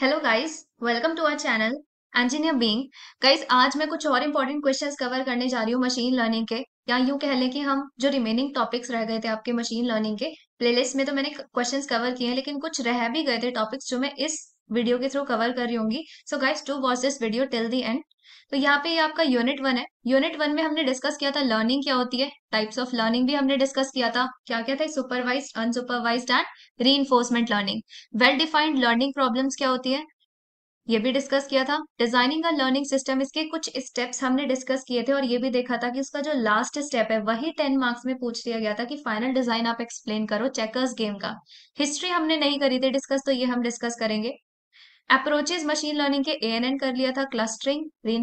Hello guys welcome to our channel engineer being guys आज मैं कुछ और इम्पोर्टेंट क्वेश्चंस कवर करने जा रही हूँ मशीन लर्निंग के या यू कह लें कि हम जो रिमेनिंग टॉपिक्स रह गए थे आपके मशीन लर्निंग के प्लेलिस्ट में तो मैंने क्वेश्चंस कवर किए हैं लेकिन कुछ रह भी गए थे टॉपिक्स जो मैं इस वीडियो के थ्रू कवर कर रही हूँ so guys to watch this video till the end तो यहाँ पे आपका यूनिट वन है यूनिट वन में हमने डिस्कस किया था लर्निंग क्या होती है टाइप्स ऑफ लर्निंग भी हमने डिस्कस किया था क्या क्या था supervise unsupervise and re learning well defined learning problem क्या होती है ये भी डिस्कस किया था डिजाइनिंग अ लर्निंग सिस्टम इसके कुछ स्टेप्स हमने डिस्कस किए थे और ये भी देखा था कि उसका जो लास्ट स्टेप है वही टेन मार्क्स में पूछ लिया गया था कि फाइनल डिजाइन आप एक्सप्लेन करो चेकर्स गेम का हिस्ट्री हमने नहीं करी थी डिस्कस तो ये हम डिस्कस करेंगे अप्रोचेज मशीन लर्निंग के ए कर लिया था clustering re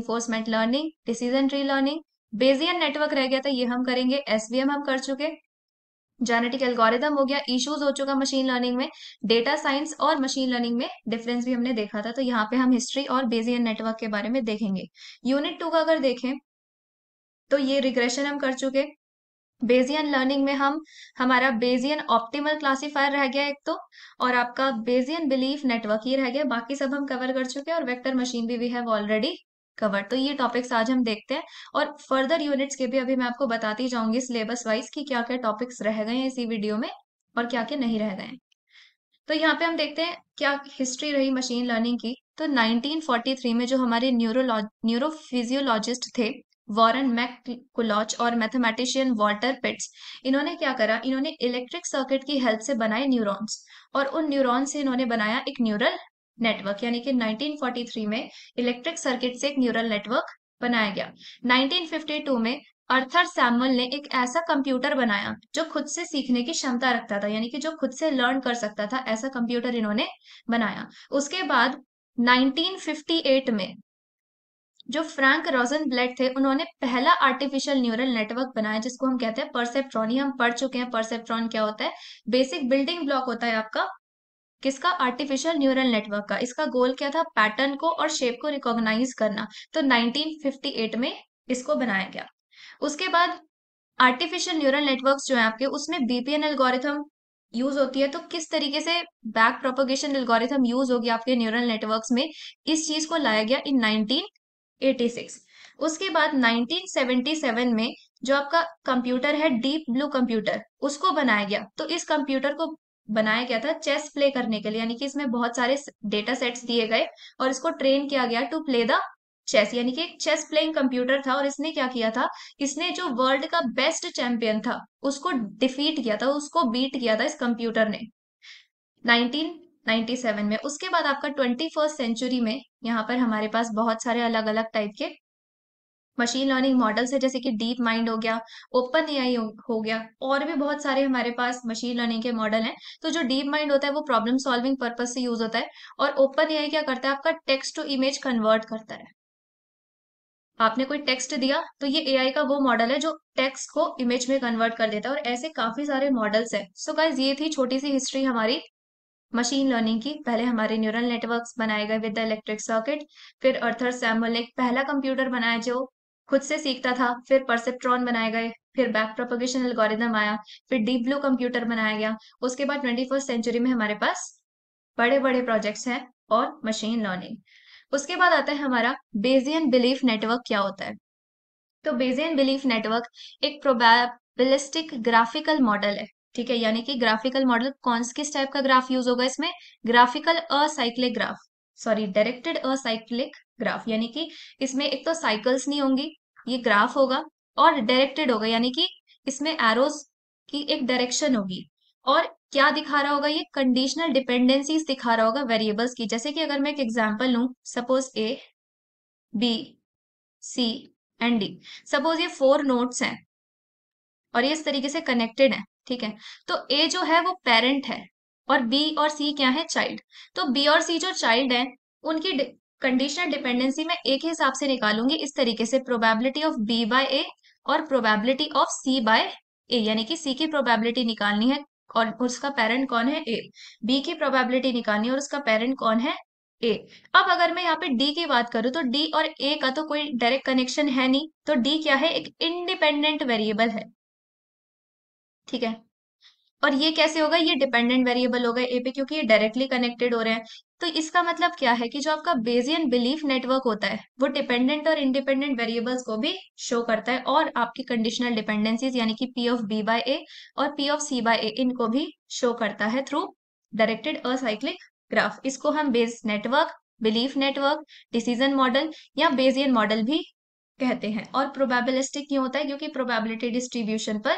learning decision tree learning Bayesian network रह गया था ये हम करेंगे एसवीएम हम कर चुके जेनेटिक एल्गोरिदम हो गया इश्यूज हो चुका मशीन लर्निंग में डेटा साइंस और मशीन लर्निंग में डिफरेंस भी हमने देखा था तो यहाँ पे हम हिस्ट्री और बेजियन नेटवर्क के बारे में देखेंगे यूनिट टू का अगर देखें तो ये रिग्रेशन हम कर चुके बेजियन लर्निंग में हम हमारा बेजियन ऑप्टिमल क्लासिफायर रह गया एक तो और आपका बेजियन बिलीफ नेटवर्क ही रह गया बाकी सब हम कवर कर चुके हैं और वेक्टर मशीन भी वी हैव ऑलरेडी कवर तो ये टॉपिक्स आज हम देखते हैं और फर्दर यूनिट्स के भी अभी मैं आपको बताती जाऊंगी सिलेबस वाइज कि क्या क्या टॉपिक्स रह गए हैं इसी वीडियो में और क्या क्या नहीं रह गए हैं तो यहाँ पे हम देखते हैं क्या हिस्ट्री रही मशीन लर्निंग की तो 1943 में जो हमारे न्यूरो न्यूरोफिजियोलॉजिस्ट थे वॉरन मैकुलॉच और मैथमेटिशियन वॉल्टर पिट्स इन्होंने क्या करा इन्होंने इलेक्ट्रिक सर्किट की हेल्प से बनाए न्यूरॉन्स और उन न्यूरॉन्स से इन्होंने बनाया एक न्यूरल नेटवर्क यानी कि 1943 में इलेक्ट्रिक सर्किट से एक न्यूरल नेटवर्क बनाया गया 1952 में अर्थर सैमुअल ने एक ऐसा कंप्यूटर बनाया जो खुद से सीखने की क्षमता रखता था यानी कि जो खुद से लर्न कर सकता था ऐसा कंप्यूटर इन्होंने बनाया उसके बाद 1958 में जो फ्रैंक ब्लैक थे उन्होंने पहला आर्टिफिशियल न्यूरल नेटवर्क बनाया जिसको हम कहते हैं परसेप्ट्रॉन ही हम पढ़ चुके हैं परसेप्ट्रॉन क्या होता है बेसिक बिल्डिंग ब्लॉक होता है आपका किसका आर्टिफिशियल न्यूरल नेटवर्क का इसका गोल क्या था पैटर्न को और शेप को रिकॉग्नाइज करना तो 1958 में इसको बनाया गया उसके बाद आर्टिफिशियल न्यूरल नेटवर्क जो है आपके उसमें बीपीएन एल्गोरिथम यूज होती है तो किस तरीके से बैक प्रोपोगेशन एल्गोरिथम यूज होगी आपके न्यूरल नेटवर्क्स में इस चीज को लाया गया इन 86 उसके बाद 1977 में जो आपका कंप्यूटर है डीप ब्लू कंप्यूटर उसको बनाया गया तो इस कंप्यूटर को बनाया गया था चेस प्ले करने के लिए यानी कि इसमें बहुत सारे डेटा सेट्स दिए गए और इसको ट्रेन किया गया टू प्ले द चेस यानी कि एक चेस प्लेइंग कंप्यूटर था और इसने क्या किया था इसने जो वर्ल्ड का बेस्ट चैंपियन था उसको डिफीट किया था उसको बीट किया था इस कंप्यूटर ने 97 में उसके बाद आपका ट्वेंटी फर्स्ट सेंचुरी में यहाँ पर हमारे पास बहुत सारे अलग अलग टाइप के मशीन लर्निंग मॉडल्स है जैसे कि डीप माइंड हो गया ओपन एआई हो गया और भी बहुत सारे हमारे पास मशीन लर्निंग के मॉडल हैं तो जो डीप माइंड होता है वो प्रॉब्लम सॉल्विंग पर्पज से यूज होता है और ओपन एआई क्या करता है आपका टेक्स्ट टू इमेज कन्वर्ट करता है आपने कोई टेक्स्ट दिया तो ये एआई का वो मॉडल है जो टेक्स्ट को इमेज में कन्वर्ट कर देता है और ऐसे काफी सारे मॉडल्स है सो so गाइज ये थी छोटी सी हिस्ट्री हमारी मशीन लर्निंग की पहले हमारे न्यूरल नेटवर्क्स बनाए गए विद द इलेक्ट्रिक सर्किट फिर अर्थर सैमुअल ने पहला कंप्यूटर बनाया जो खुद से सीखता था फिर परसेप्ट्रॉन बनाए गए फिर बैक प्रोपोगेशन एल्गोरिदम आया फिर डीप ब्लू कंप्यूटर बनाया गया उसके बाद ट्वेंटी सेंचुरी में हमारे पास बड़े बड़े प्रोजेक्ट्स हैं और मशीन लर्निंग उसके बाद आता है हमारा बेजियन बिलीफ नेटवर्क क्या होता है तो बेजियन बिलीफ नेटवर्क एक प्रोबेबिलिस्टिक ग्राफिकल मॉडल है ठीक है यानी कि ग्राफिकल मॉडल कौन किस टाइप का ग्राफ यूज होगा इसमें graphical acyclic graph sorry directed acyclic graph यानी कि इसमें एक तो साइकिल्स नहीं होंगी ये ग्राफ होगा और डायरेक्टेड होगा यानी कि इसमें एरोज की एक डायरेक्शन होगी और क्या दिखा रहा होगा ये कंडीशनल डिपेंडेंसीज दिखा रहा होगा वेरिएबल्स की जैसे कि अगर मैं एक एग्जांपल लू suppose A B C and D suppose ये फोर नोट्स हैं और ये इस तरीके से कनेक्टेड हैं ठीक है तो ए जो है वो पेरेंट है और बी और सी क्या है चाइल्ड तो बी और सी जो चाइल्ड है उनकी कंडीशनल डिपेंडेंसी में एक हिसाब से निकालूंगी इस तरीके से probability of B by A और probability of C by A यानी कि सी की प्रोबेबिलिटी निकालनी है और उसका पेरेंट कौन है ए बी की प्रोबेबिलिटी निकालनी है और उसका पेरेंट कौन है ए अब अगर मैं यहाँ पे डी की बात करूं तो डी और ए का तो कोई डायरेक्ट कनेक्शन है नहीं तो डी क्या है एक इंडिपेंडेंट वेरिएबल है ठीक है और ये कैसे होगा ये डिपेंडेंट वेरिएबल होगा ए पे क्योंकि ये डायरेक्टली कनेक्टेड हो रहे हैं तो इसका मतलब क्या है कि जो आपका बेजियन बिलीफ नेटवर्क होता है वो डिपेंडेंट और इंडिपेंडेंट वेरिएबल्स को भी शो करता है और आपकी कंडीशनल डिपेंडेंसीज यानी कि P of B by A और P of C by A इनको भी शो करता है थ्रू डायरेक्टेड असाइक्लिक ग्राफ इसको हम Bayes network belief network decision model या बेजियन मॉडल भी कहते हैं और प्रोबेबिलिस्टिक क्यों होता है क्योंकि प्रोबेबिलिटी डिस्ट्रीब्यूशन पर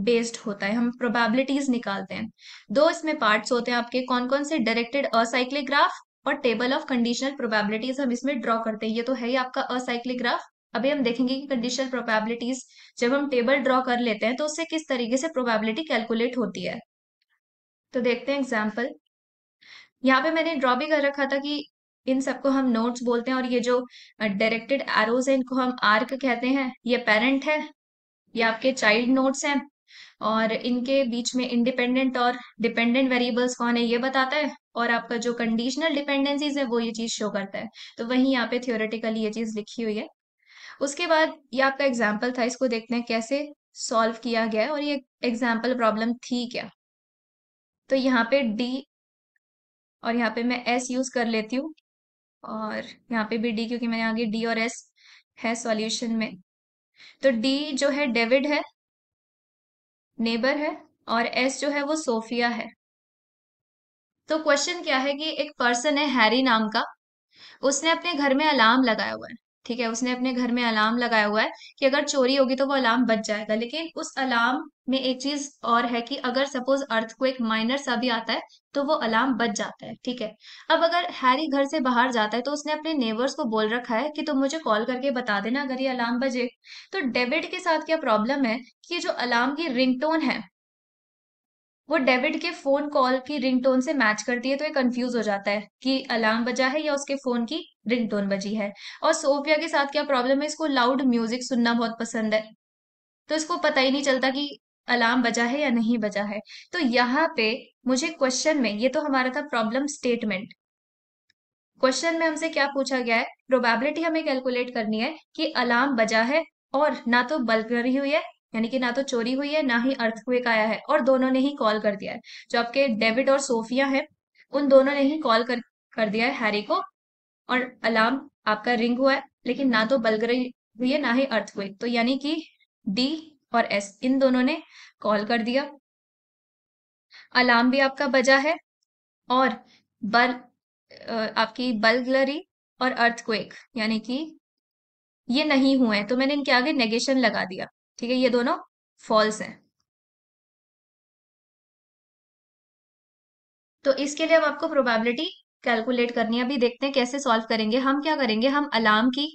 बेस्ड होता है हम प्रोबेबिलिटीज निकालते हैं दो इसमें पार्ट्स होते हैं आपके कौन कौन से डायरेक्टेड असाइक्लिग्राफ और टेबल ऑफ कंडीशनल प्रोबेबिलिटीज हम इसमें ड्रॉ करते हैं ये तो है ही आपका असाइक्लिग्राफ अभी हम देखेंगे कि कंडीशनल प्रोबेबिलिटीज जब हम टेबल ड्रॉ कर लेते हैं तो उससे किस तरीके से प्रोबेबिलिटी कैलकुलेट होती है तो देखते हैं एग्जाम्पल यहाँ पे मैंने ड्रॉ भी कर रखा था कि इन सबको हम नोट्स बोलते हैं और ये जो डायरेक्टेड एरोज है इनको हम आर्क कहते हैं ये पेरेंट है ये आपके चाइल्ड नोट्स हैं और इनके बीच में इंडिपेंडेंट और डिपेंडेंट वेरिएबल्स कौन है ये बताता है और आपका जो कंडीशनल डिपेंडेंसीज है वो ये चीज शो करता है तो वहीं यहाँ पे थियोरेटिकली ये चीज लिखी हुई है उसके बाद ये आपका एग्जाम्पल था इसको देखते हैं कैसे सॉल्व किया गया और ये एग्जाम्पल प्रॉब्लम थी क्या तो यहाँ पे डी और यहाँ पे मैं एस यूज कर लेती हूँ और यहाँ पे भी डी क्योंकि मैंने आगे डी और एस है सॉल्यूशन में तो डी जो है डेविड है नेबर है और एस जो है वो सोफिया है तो क्वेश्चन क्या है कि एक पर्सन है हैरी नाम का उसने अपने घर में अलार्म लगाया हुआ है ठीक है उसने अपने घर में अलार्म लगाया हुआ है कि अगर चोरी होगी तो वो अलार्म बच जाएगा लेकिन उस अलार्म में एक चीज और है कि अगर सपोज अर्थ को एक माइनर सा भी आता है तो वो अलार्म बच जाता है ठीक है अब अगर हैरी घर से बाहर जाता है तो उसने अपने नेबर्स को बोल रखा है कि तुम मुझे कॉल करके बता देना अगर ये अलार्म बजे तो डेबिट के साथ क्या प्रॉब्लम है कि जो अलार्म की रिंगटोन है वो डेविड के फोन कॉल की रिंगटोन से मैच करती है तो ये कंफ्यूज हो जाता है कि अलार्म बजा है या उसके फोन की रिंगटोन बजी है और सोफिया के साथ क्या प्रॉब्लम है इसको लाउड म्यूजिक सुनना बहुत पसंद है तो इसको पता ही नहीं चलता कि अलार्म बजा है या नहीं बजा है तो यहाँ पे मुझे क्वेश्चन में ये तो हमारा था प्रॉब्लम स्टेटमेंट क्वेश्चन में हमसे क्या पूछा गया है प्रोबेबिलिटी हमें कैलकुलेट करनी है कि अलार्म बजा है और ना तो बल्ब करी हुई है यानी कि ना तो चोरी हुई है ना ही अर्थक्वेक आया है और दोनों ने ही कॉल कर दिया है जो आपके डेविड और सोफिया है उन दोनों ने ही कॉल कर कर दिया है हैरी को और अलार्म आपका रिंग हुआ है लेकिन ना तो बलगरी हुई है ना ही अर्थक्वेक तो यानी कि डी और एस इन दोनों ने कॉल कर दिया अलार्म भी आपका बजा है और बल आपकी बलगलरी और अर्थक्वेक यानी कि ये नहीं हुए है तो मैंने इनके आगे नेगेशन लगा दिया ठीक है ये दोनों फॉल्स हैं तो इसके लिए अब आपको प्रोबेबिलिटी कैलकुलेट करनी है अभी देखते हैं कैसे सॉल्व करेंगे हम क्या करेंगे हम अलार्म की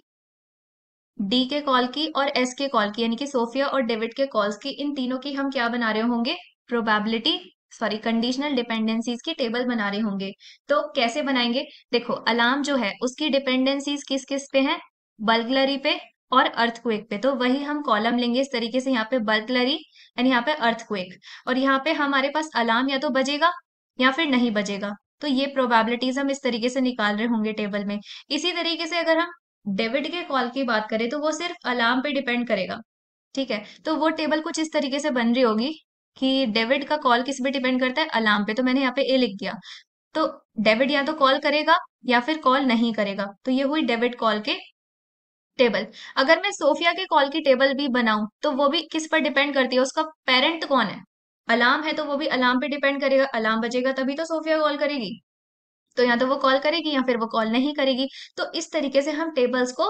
डी के कॉल की और एस के कॉल की यानी कि सोफिया और डेविड के कॉल्स की इन तीनों की हम क्या बना रहे होंगे प्रोबेबिलिटी सॉरी कंडीशनल डिपेंडेंसीज की टेबल बना रहे होंगे तो कैसे बनाएंगे देखो अलार्म जो है उसकी डिपेंडेंसीज किस किस पे हैं बल्गलरी पे और अर्थक्वेक पे तो वही हम कॉलम लेंगे इस तरीके से यहाँ पे बर्कलरी एंड यहाँ पे अर्थक्वेक और यहाँ पे हमारे पास अलार्म या तो बजेगा या फिर नहीं बजेगा तो ये प्रोबेबिलिटीज हम इस तरीके से निकाल रहे होंगे टेबल में इसी तरीके से अगर हम डेविड के कॉल की बात करें तो वो सिर्फ अलार्म पे डिपेंड करेगा ठीक है तो वो टेबल कुछ इस तरीके से बन रही होगी कि डेविड का कॉल किस पे डिपेंड करता है अलार्म पे तो मैंने यहाँ पे ए लिख दिया तो डेविड या तो कॉल करेगा या फिर कॉल नहीं करेगा तो ये हुई डेविड कॉल के टेबल अगर मैं सोफिया के कॉल की टेबल भी बनाऊं तो वो भी किस पर डिपेंड करती है उसका पेरेंट कौन है अलार्म है तो वो भी अलार्म पे डिपेंड करेगा अलार्म बजेगा तभी तो सोफिया कॉल करेगी तो या तो वो कॉल करेगी या फिर वो कॉल नहीं करेगी तो इस तरीके से हम टेबल्स को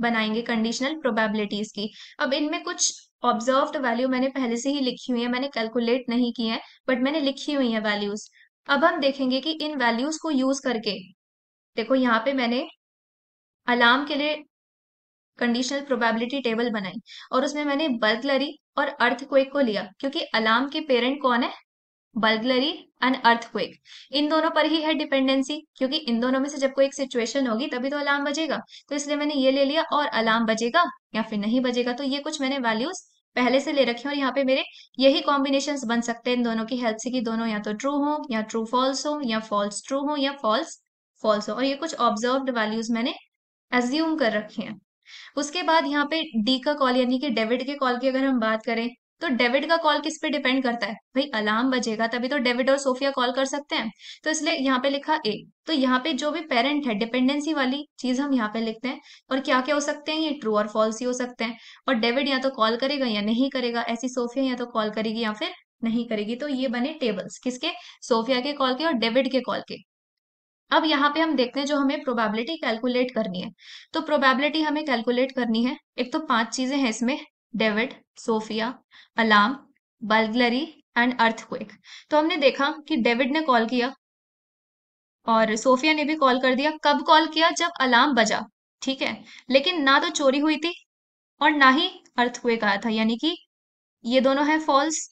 बनाएंगे कंडीशनल प्रोबेबिलिटीज की अब इनमें कुछ ऑब्जर्व्ड वैल्यू मैंने पहले से ही लिखी हुई है मैंने कैलकुलेट नहीं की है बट मैंने लिखी हुई है वैल्यूज अब हम देखेंगे कि इन वैल्यूज को यूज करके देखो यहाँ पे मैंने अलार्म के लिए कंडीशनल प्रोबेबिलिटी टेबल बनाई और उसमें मैंने बल्गलरी और अर्थक्वेक को लिया क्योंकि अलार्म के पेरेंट कौन है बल्गलरी एंड अर्थक्वेक इन दोनों पर ही है डिपेंडेंसी क्योंकि इन दोनों में से जब कोई एक सिचुएशन होगी तभी तो अलार्म बजेगा तो इसलिए मैंने ये ले लिया और अलार्म बजेगा या फिर नहीं बजेगा तो ये कुछ मैंने वैल्यूज पहले से ले रखी और यहाँ पे मेरे यही कॉम्बिनेशन बन सकते हैं इन दोनों की हेल्प से कि दोनों या तो ट्रू हो या ट्रू फॉल्स हो या फॉल्स ट्रू हो या फॉल्स फॉल्स हो और ये कुछ ऑब्जर्व वैल्यूज मैंने एज्यूम कर रखे हैं उसके बाद यहाँ पे डी का कॉल यानी कि डेविड के कॉल की अगर हम बात करें तो डेविड का कॉल किस पे डिपेंड करता है भाई अलार्म बजेगा तभी तो डेविड और सोफिया कॉल कर सकते हैं तो इसलिए यहाँ पे लिखा ए तो यहाँ पे जो भी पेरेंट है डिपेंडेंसी वाली चीज हम यहाँ पे लिखते हैं और क्या क्या हो सकते हैं ये ट्रू और फॉल्स ही हो सकते हैं और डेविड या तो कॉल करेगा या नहीं करेगा ऐसी सोफिया या तो कॉल करेगी या फिर नहीं करेगी तो ये बने टेबल्स किसके सोफिया के कॉल के और डेविड के कॉल के अब यहाँ पे हम देखते हैं जो हमें प्रोबेबिलिटी कैलकुलेट करनी है तो प्रोबेबिलिटी हमें कैलकुलेट करनी है एक तो पांच चीजें हैं इसमें David Sophia alarm burglary and earthquake तो हमने देखा कि डेविड ने कॉल किया और सोफिया ने भी कॉल कर दिया कब कॉल किया जब अलार्म बजा ठीक है लेकिन ना तो चोरी हुई थी और ना ही अर्थक्वेक आया था यानी कि ये दोनों है फॉल्स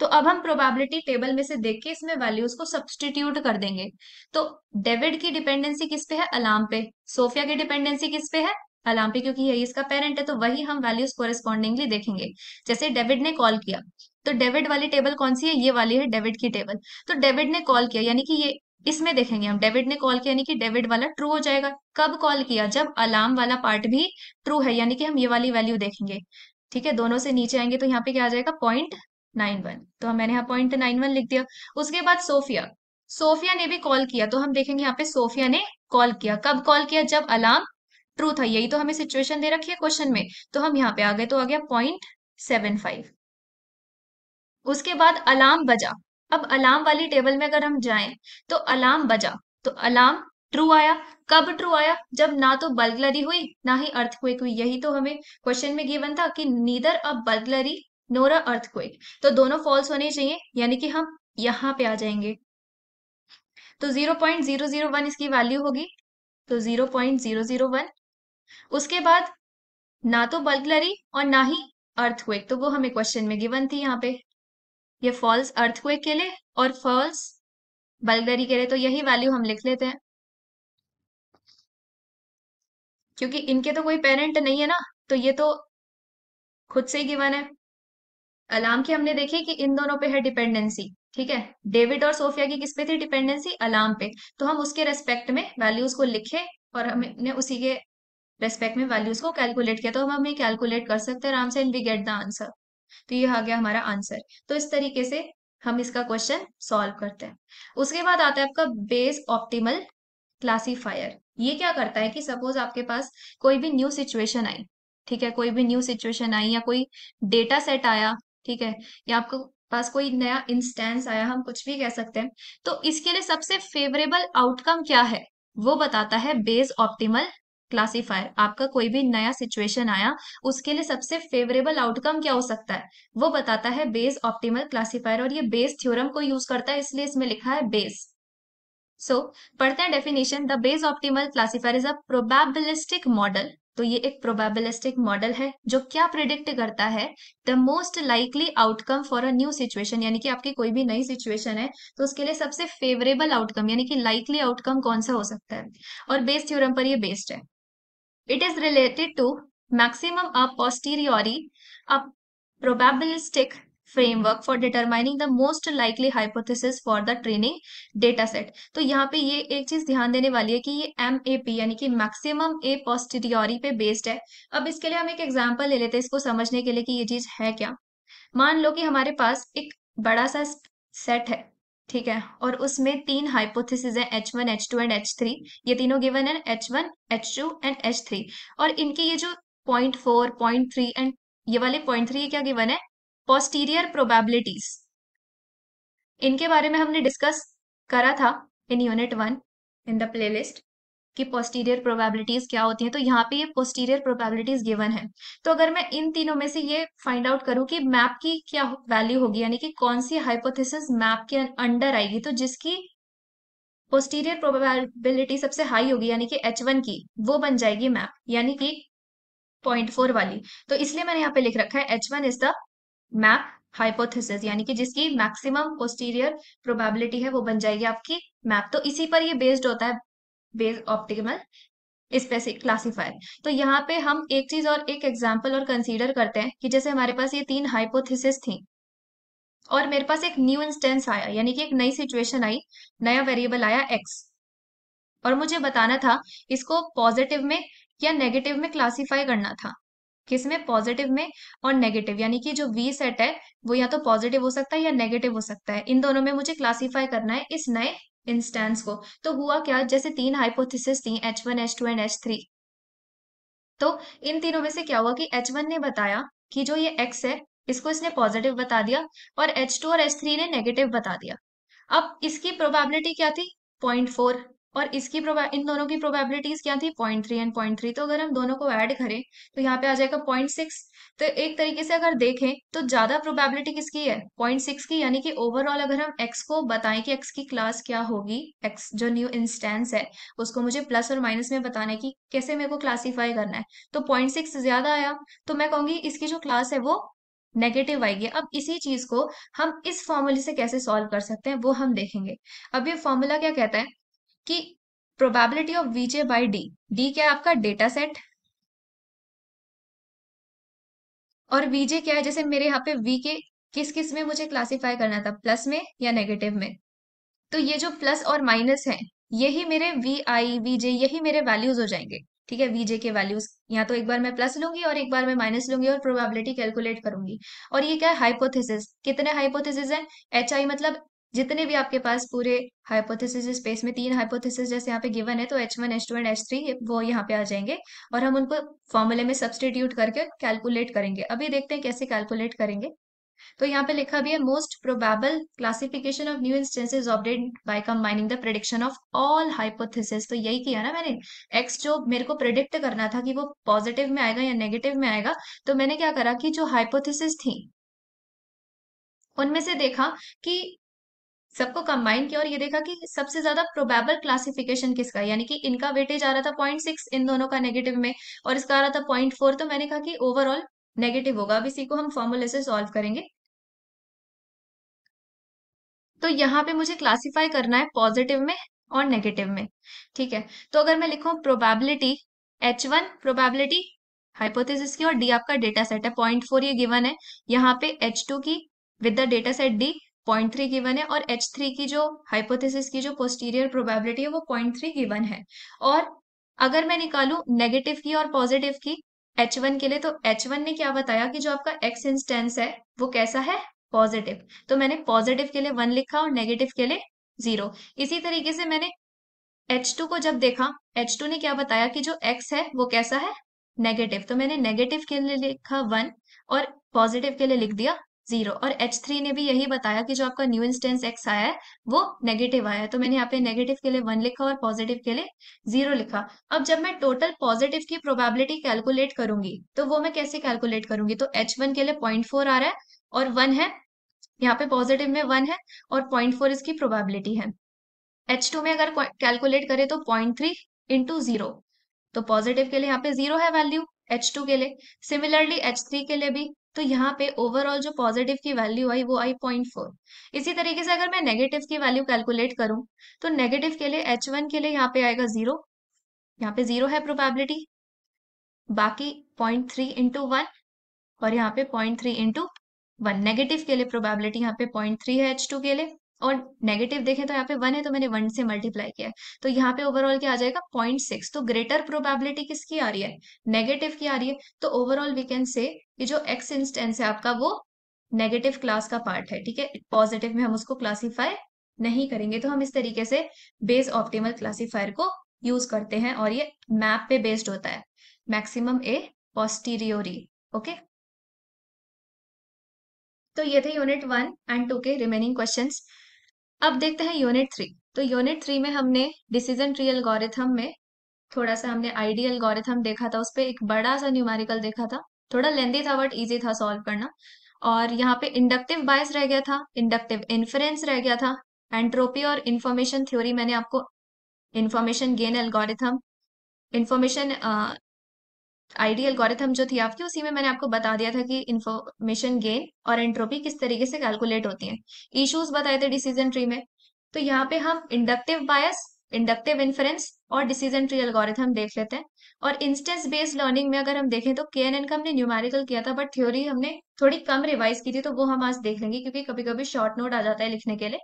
तो अब हम प्रोबेबिलिटी टेबल में से देख के इसमें वैल्यूज को सब्सटीट्यूट कर देंगे तो डेविड की डिपेंडेंसी किस पे है अलार्म पे सोफिया की डिपेंडेंसी किस पे है अलार्म पे क्योंकि यही इसका पेरेंट है तो वही हम वैल्यूज कोरिस्पॉन्डिंगली देखेंगे जैसे डेविड ने कॉल किया तो डेविड वाली टेबल कौन सी है ये वाली है डेविड की टेबल तो डेविड ने कॉल किया यानी कि ये इसमें देखेंगे हम डेविड ने कॉल किया यानी कि डेविड वाला ट्रू हो जाएगा कब कॉल किया जब अलार्म वाला पार्ट भी ट्रू है यानी कि हम ये वाली वैल्यू देखेंगे ठीक है दोनों से नीचे आएंगे तो यहाँ पे क्या आ जाएगा पॉइंट नाइन वन तो मैंने यहाँ पॉइंट नाइन वन लिख दिया उसके बाद सोफिया सोफिया ने भी कॉल किया तो हम देखेंगे यहाँ पे सोफिया ने कॉल किया कब कॉल किया जब अलार्म ट्रू था यही तो हमें सिचुएशन दे रखी है क्वेश्चन में तो हम यहाँ पे आ गए तो आ गया पॉइंट सेवन फाइव उसके बाद अलार्म बजा अब अलार्म वाली टेबल में अगर हम जाए तो अलार्म बजा तो अलार्म ट्रू आया कब ट्रू आया जब ना तो बल्गलरी हुई ना ही अर्थक्वेक हुई यही तो हमें क्वेश्चन में गिवन था कि neither a burglary nor a earthquake तो दोनों फॉल्स होने चाहिए यानी कि हम यहां पे आ जाएंगे तो 0.001 इसकी वैल्यू होगी तो 0.001 उसके बाद ना तो बल्कलरी और ना ही अर्थक्वेक तो वो हमें क्वेश्चन में गिवन थी यहाँ पे ये फॉल्स अर्थक्वेक के लिए और फॉल्स बल्गरी के लिए तो यही वैल्यू हम लिख लेते हैं क्योंकि इनके तो कोई पेरेंट नहीं है ना तो ये तो खुद से ही गिवन है अलाम की हमने देखी कि इन दोनों पे है डिपेंडेंसी ठीक है डेविड और सोफिया की किस पे थी डिपेंडेंसी अलाम पे तो हम उसके रेस्पेक्ट में वैल्यूज को लिखे और हमने उसी के रेस्पेक्ट में वैल्यूज को कैलकुलेट किया तो हम हमें कैलकुलेट कर सकते हैं आराम से and we get the answer तो ये आ गया हमारा आंसर तो इस तरीके से हम इसका क्वेश्चन सॉल्व करते हैं उसके बाद आता है आपका बेस ऑप्टिमल क्लासीफायर ये क्या करता है कि सपोज आपके पास कोई भी न्यू सिचुएशन आई ठीक है कोई भी न्यू सिचुएशन आई या कोई डेटा सेट आया ठीक है या आपको पास कोई नया इंस्टेंस आया हम कुछ भी कह सकते हैं तो इसके लिए सबसे फेवरेबल आउटकम क्या है वो बताता है बेस ऑप्टिमल क्लासिफायर आपका कोई भी नया सिचुएशन आया उसके लिए सबसे फेवरेबल आउटकम क्या हो सकता है वो बताता है बेस ऑप्टिमल क्लासिफायर और ये बेस थ्योरम को यूज करता है इसलिए इसमें लिखा है बेस सो so, पढ़ते हैं definition the Bayes optimal classifier is a probabilistic model तो ये एक प्रोबेबिलिस्टिक मॉडल है जो क्या प्रिडिक्ट करता है the most likely outcome for a new situation यानी कि आपकी कोई भी नई सिचुएशन है तो उसके लिए सबसे फेवरेबल आउटकम यानी कि लाइकली आउटकम कौन सा हो सकता है और बेस थ्योरम पर ये बेस्ड है it is related to maximum a posteriori a probabilistic framework for determining the most likely hypothesis for the training data set तो यहाँ पे ये एक चीज ध्यान देने वाली है कि ये एम ए पी यानी कि मैक्सिमम ए पोस्टियोरी पे बेस्ड है अब इसके लिए हम एक एग्जाम्पल ले लेते हैं इसको समझने के लिए कि ये चीज है क्या मान लो कि हमारे पास एक बड़ा सा सेट है ठीक है और उसमें तीन हाइपोथेसिस हैं H one H two and H three ये तीनों गिवन है H one H two and H three और इनके ये जो point four point three and ये वाले पॉइंट थ्री क्या गिवन है पोस्टीरियर प्रोबेबिलिटीज इनके बारे में हमने डिस्कस करा था in unit one in the playlist कि पोस्टीरियर प्रोबेबिलिटीज क्या होती हैं तो यहाँ पे ये पोस्टीरियर प्रोबेबिलिटीज गिवन है तो अगर मैं इन तीनों में से ये फाइंड आउट करूँ कि मैप की क्या वैल्यू होगी यानी कि कौन सी हाइपोथेसिस मैप के अंडर आएगी तो जिसकी पोस्टीरियर प्रोबेबिलिटी सबसे हाई होगी यानी कि एच वन की वो बन जाएगी मैप यानी कि पॉइंट फोर वाली तो इसलिए मैंने यहाँ पे लिख रखा है H one is the MAP hypothesis यानी कि जिसकी मैक्सिमम पोस्टीरियर प्रोबेबिलिटी है वो बन जाएगी आपकी मैप तो इसी पर ये बेस्ड होता है बेस ऑप्टिकल स्पेसिफिक क्लासिफायर तो यहाँ पे हम एक चीज और एक एग्जाम्पल और कंसीडर करते हैं कि जैसे हमारे पास ये तीन हाइपोथेसिस थी और मेरे पास एक न्यू इंस्टेंस आया यानी कि एक नई सिचुएशन आई नया वेरिएबल आया एक्स और मुझे बताना था इसको पॉजिटिव में या नेगेटिव में क्लासीफाई करना था किसमें पॉजिटिव में और नेगेटिव यानी कि जो वी सेट है वो या तो पॉजिटिव हो सकता है या नेगेटिव हो सकता है इन दोनों में मुझे क्लासीफाई करना है इस नए इंस्टेंस को तो हुआ क्या जैसे तीन हाइपोथेसिस थी H one H two and H three तो इन तीनों में से क्या हुआ कि एच वन ने बताया कि जो ये एक्स है इसको इसने पॉजिटिव बता दिया और एच टू और एच थ्री ने नेगेटिव बता दिया अब इसकी प्रोबेबिलिटी क्या थी पॉइंट फोर और इसकी इन दोनों की प्रोबेबिलिटीज क्या थी point three and point three तो अगर हम दोनों को ऐड करें तो यहाँ पे आ जाएगा पॉइंट सिक्स तो एक तरीके से अगर देखें तो ज्यादा प्रोबेबिलिटी किसकी है पॉइंट सिक्स की यानी कि ओवरऑल अगर हम एक्स को बताएं कि एक्स की क्लास क्या होगी एक्स जो न्यू इंस्टेंस है उसको मुझे प्लस और माइनस में बताना है कि कैसे मेरे को क्लासीफाई करना है तो पॉइंट सिक्स ज्यादा आया तो मैं कहूंगी इसकी जो क्लास है वो नेगेटिव आएगी अब इसी चीज को हम इस फॉर्मूले से कैसे सॉल्व कर सकते हैं वो हम देखेंगे अब ये फॉर्मूला क्या कहता है कि probability of v j by D D क्या है आपका डेटा सेट और वीजे क्या है जैसे मेरे यहाँ पे वी के किस किस में मुझे क्लासिफाई करना था प्लस में या नेगेटिव में तो ये जो प्लस और माइनस है यही मेरे वी आई वीजे यही मेरे वैल्यूज हो जाएंगे ठीक है वीजे के वैल्यूज यहाँ तो एक बार मैं प्लस लूंगी और एक बार मैं माइनस लूंगी और प्रोबेबिलिटी कैलकुलेट करूंगी और ये क्या है हाइपोथेसिस कितने हाइपोथेसिस हैं एच आई मतलब जितने भी आपके पास पूरे हाइपोथेसिस स्पेस में तीन हाइपोथेसिस जैसे यहाँ पे गिवन है तो H1, H2 to and H वो यहाँ पे आ जाएंगे और हम उनको फॉर्मूले में सब्सटीट्यूट करके कैलकुलेट करेंगे अभी देखते हैं कैसे कैलकुलेट करेंगे तो यहाँ पे लिखा भी है most probable classification of new instances obtained by combining the prediction of all hypothesis तो यही किया ना मैंने एक्स जो मेरे को प्रिडिक्ट करना था कि वो पॉजिटिव में आएगा या नेगेटिव में आएगा तो मैंने क्या करा कि जो हाइपोथिस थी उनमें से देखा कि सबको कंबाइन किया और ये देखा कि सबसे ज्यादा प्रोबेबल क्लासिफिकेशन किसका यानी कि इनका वेटेज आ रहा था पॉइंट सिक्स इन दोनों का नेगेटिव में और इसका आ रहा था पॉइंट फोर तो मैंने कहा कि ओवरऑल नेगेटिव होगा अब इसी को हम फॉर्मूले से सॉल्व करेंगे तो यहाँ पे मुझे क्लासिफाई करना है पॉजिटिव में और नेगेटिव में ठीक है तो अगर मैं लिखूं probability H one probability hypothesis की और डी आपका डेटा सेट है पॉइंट फोर ये गिवन है यहाँ पे एच टू की with the data set D point three given है और एच थ्री की जो हाइपोथेसिस की जो पोस्टीरियर प्रोबेबिलिटी है वो पॉइंट थ्री गिवन है और अगर मैं निकालू नेगेटिव की और पॉजिटिव की एच वन के लिए तो एच वन ने क्या बताया कि जो आपका एक्स इंस्टेंस है वो कैसा है पॉजिटिव तो मैंने पॉजिटिव के लिए वन लिखा और नेगेटिव के लिए जीरो इसी तरीके से मैंने एच टू को जब देखा एच टू ने क्या बताया कि जो एक्स है वो कैसा है नेगेटिव तो मैंने नेगेटिव के लिए लिखा वन और पॉजिटिव के लिए लिख दिया जीरो और एच थ्री ने भी यही बताया कि जो आपका न्यू इंस्टेंस एक्स आया है वो नेगेटिव आया है तो मैंने यहाँ पे नेगेटिव के लिए वन लिखा और पॉजिटिव के लिए जीरो लिखा अब जब मैं टोटल पॉजिटिव की प्रोबेबिलिटी कैलकुलेट करूंगी तो वो मैं कैसे कैलकुलेट करूंगी तो एच वन के लिए पॉइंट फोर आ रहा है और वन है यहाँ पे पॉजिटिव में वन है और पॉइंट फोर इसकी प्रोबेबिलिटी है एच टू में अगर कैलकुलेट करें तो पॉइंट थ्री इंटू जीरो तो पॉजिटिव के लिए यहाँ पे जीरो है वैल्यू एच टू के लिए सिमिलरली एच थ्री के लिए भी तो यहाँ पे ओवरऑल जो पॉजिटिव की वैल्यू आई वो आई पॉइंट फोर इसी तरीके से अगर मैं नेगेटिव की वैल्यू कैलकुलेट करूं तो नेगेटिव के लिए एच वन के लिए यहाँ पे आएगा जीरो यहाँ पे जीरो है प्रोबेबिलिटी बाकी पॉइंट थ्री इंटू वन और यहाँ पे point three into one negative के लिए प्रोबेबिलिटी यहाँ पे पॉइंट थ्री है एच टू के लिए और नेगेटिव देखें तो यहाँ पे वन है तो मैंने वन से मल्टीप्लाई किया तो यहाँ पे ओवरऑल क्या आ जाएगा पॉइंट सिक्स तो ग्रेटर प्रोबेबिलिटी किसकी आ रही है नेगेटिव की आ रही है तो ओवरऑल वी कैन से जो एक्स इंस्टेंस है आपका वो नेगेटिव क्लास का पार्ट है ठीक है पॉजिटिव में हम उसको क्लासीफाई नहीं करेंगे तो हम इस तरीके से बेस ऑप्टिमल क्लासीफायर को यूज करते हैं और ये मैप पे बेस्ड होता है मैक्सिमम ए पॉस्टीरियोरी ओके तो ये थे यूनिट वन एंड टू के रिमेनिंग क्वेश्चंस अब देखते हैं यूनिट थ्री तो यूनिट थ्री में हमने डिसीजन ट्री एल्गोरिथम में थोड़ा सा हमने आइडियल एल्गोरिथम देखा था उस पर एक बड़ा सा न्यूमेरिकल देखा था थोड़ा लेंदी था बट इजी था सॉल्व करना और यहाँ पे इंडक्टिव बायस रह गया था इंडक्टिव इन्फ्रेंस रह गया था एंट्रोपी और इन्फॉर्मेशन थ्योरी मैंने आपको information gain algorithm information ideal algorithm जो थी आपकी उसी में मैंने आपको बता दिया था कि इन्फॉर्मेशन गेन और एंट्रोपी किस तरीके से कैलकुलेट होती है इश्यूज बताए थे डिसीजन ट्री में तो यहाँ पे हम इंडक्टिव बायस इंडक्टिव इन्फ्रेंस और डिसीजन ट्री एल्गोरिथम देख लेते हैं और इंस्टेंस बेस्ड लर्निंग में अगर हम देखें तो के एन एन का हमने न्यूमेरिकल किया था बट थ्योरी हमने थोड़ी कम रिवाइज की थी तो वो हम आज देख लेंगे क्योंकि कभी कभी शॉर्ट नोट आ जाता है लिखने के लिए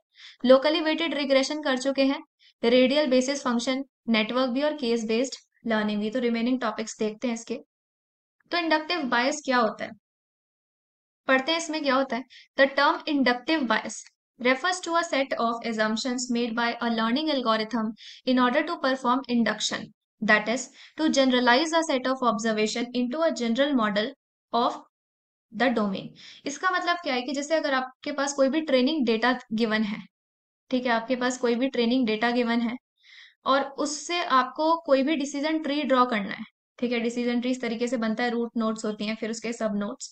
लोकली वेटेड रिग्रेशन कर चुके हैं रेडियल बेसिस फंक्शन नेटवर्क भी और केस बेस्ड लर्निंग भी तो रिमेनिंग टॉपिक्स देखते हैं इसके तो इंडक्टिव बायस क्या होता है पढ़ते हैं इसमें क्या होता है the term inductive bias refers to a of assumptions made by a learning algorithm in order to perform induction that is to generalize a set of observation in a general model of the domain इसका मतलब क्या है कि जैसे अगर आपके पास कोई भी ट्रेनिंग डेटा गिवन है ठीक है आपके पास कोई भी ट्रेनिंग डेटा गिवन है और उससे आपको कोई भी डिसीजन ट्री ड्रॉ करना है ठीक है डिसीजन ट्री इस तरीके से बनता है रूट नोट्स होती हैं फिर उसके सब नोट्स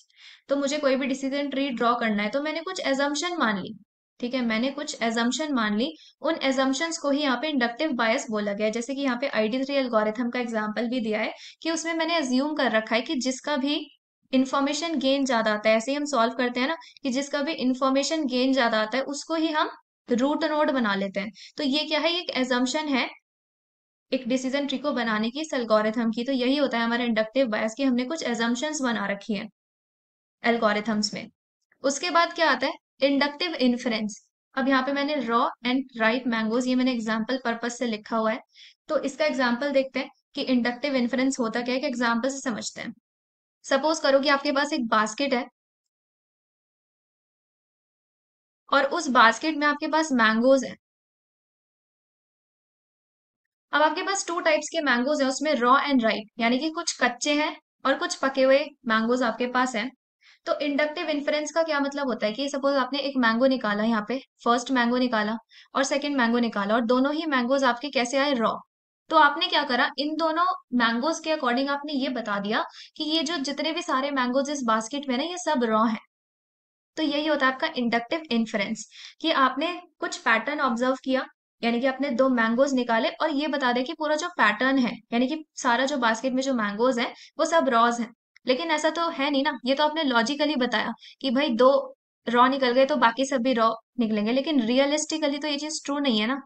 तो मुझे कोई भी डिसीजन ट्री ड्रॉ करना है तो मैंने कुछ एजम्पन मान ली ठीक है मैंने कुछ एजम्पन मान ली उन एजम्पन्स को ही यहाँ पे इंडक्टिव बायस बोला गया जैसे कि यहाँ पे आईडी थ्री एल्गोरिथम का एग्जाम्पल भी दिया है कि उसमें मैंने एज्यूम कर रखा है कि जिसका भी इन्फॉर्मेशन गेन ज्यादा आता है ऐसे ही हम सॉल्व करते हैं ना कि जिसका भी इन्फॉर्मेशन गेन ज्यादा आता है उसको ही हम रूट नोड बना लेते हैं तो ये क्या है एक एजम्पन है एक डिसीजन ट्री को बनाने की एल्गोरिथम की तो यही होता है हमारे इंडक्टिव बायस की हमने कुछ एजम्पन्स बना रखी है एल्गोरिथम्स में उसके बाद क्या आता है इंडक्टिव इन्फ्रेंस अब यहाँ पे मैंने रॉ एंड राइट मैंगोज ये मैंने एग्जाम्पल पर्पज से लिखा हुआ है तो इसका एग्जाम्पल देखते हैं कि इंडक्टिव इन्फ्रेंस होता क्या है कि एग्जाम्पल से समझते हैं सपोज करो कि आपके पास एक बास्केट है और उस बास्केट में आपके पास मैंगोज हैं अब आपके पास टू टाइप्स के मैंगोज हैं उसमें रॉ एंड राइट यानी कि कुछ कच्चे हैं और कुछ पके हुए मैंगोज आपके पास हैं तो इंडक्टिव इन्फ्रेंस का क्या मतलब होता है कि सपोज आपने एक मैंगो निकाला यहाँ पे फर्स्ट मैंगो निकाला और सेकेंड मैंगो निकाला और दोनों ही मैंगोज आपके कैसे आए रॉ तो आपने क्या करा इन दोनों मैंगोज के अकॉर्डिंग आपने ये बता दिया कि ये जो जितने भी सारे मैंगोज इस बास्केट में ना ये सब रॉ हैं तो यही होता है आपका इंडक्टिव इन्फ्रेंस कि आपने कुछ पैटर्न ऑब्जर्व किया यानी कि आपने दो मैंगोज निकाले और ये बता दें कि पूरा जो पैटर्न है यानी कि सारा जो बास्केट में जो मैंगोज है वो सब रॉज है लेकिन ऐसा तो है नहीं ना ये तो आपने लॉजिकली बताया कि भाई दो रॉ निकल गए तो बाकी सब भी रॉ निकलेंगे लेकिन रियलिस्टिकली तो ये चीज ट्रू नहीं है ना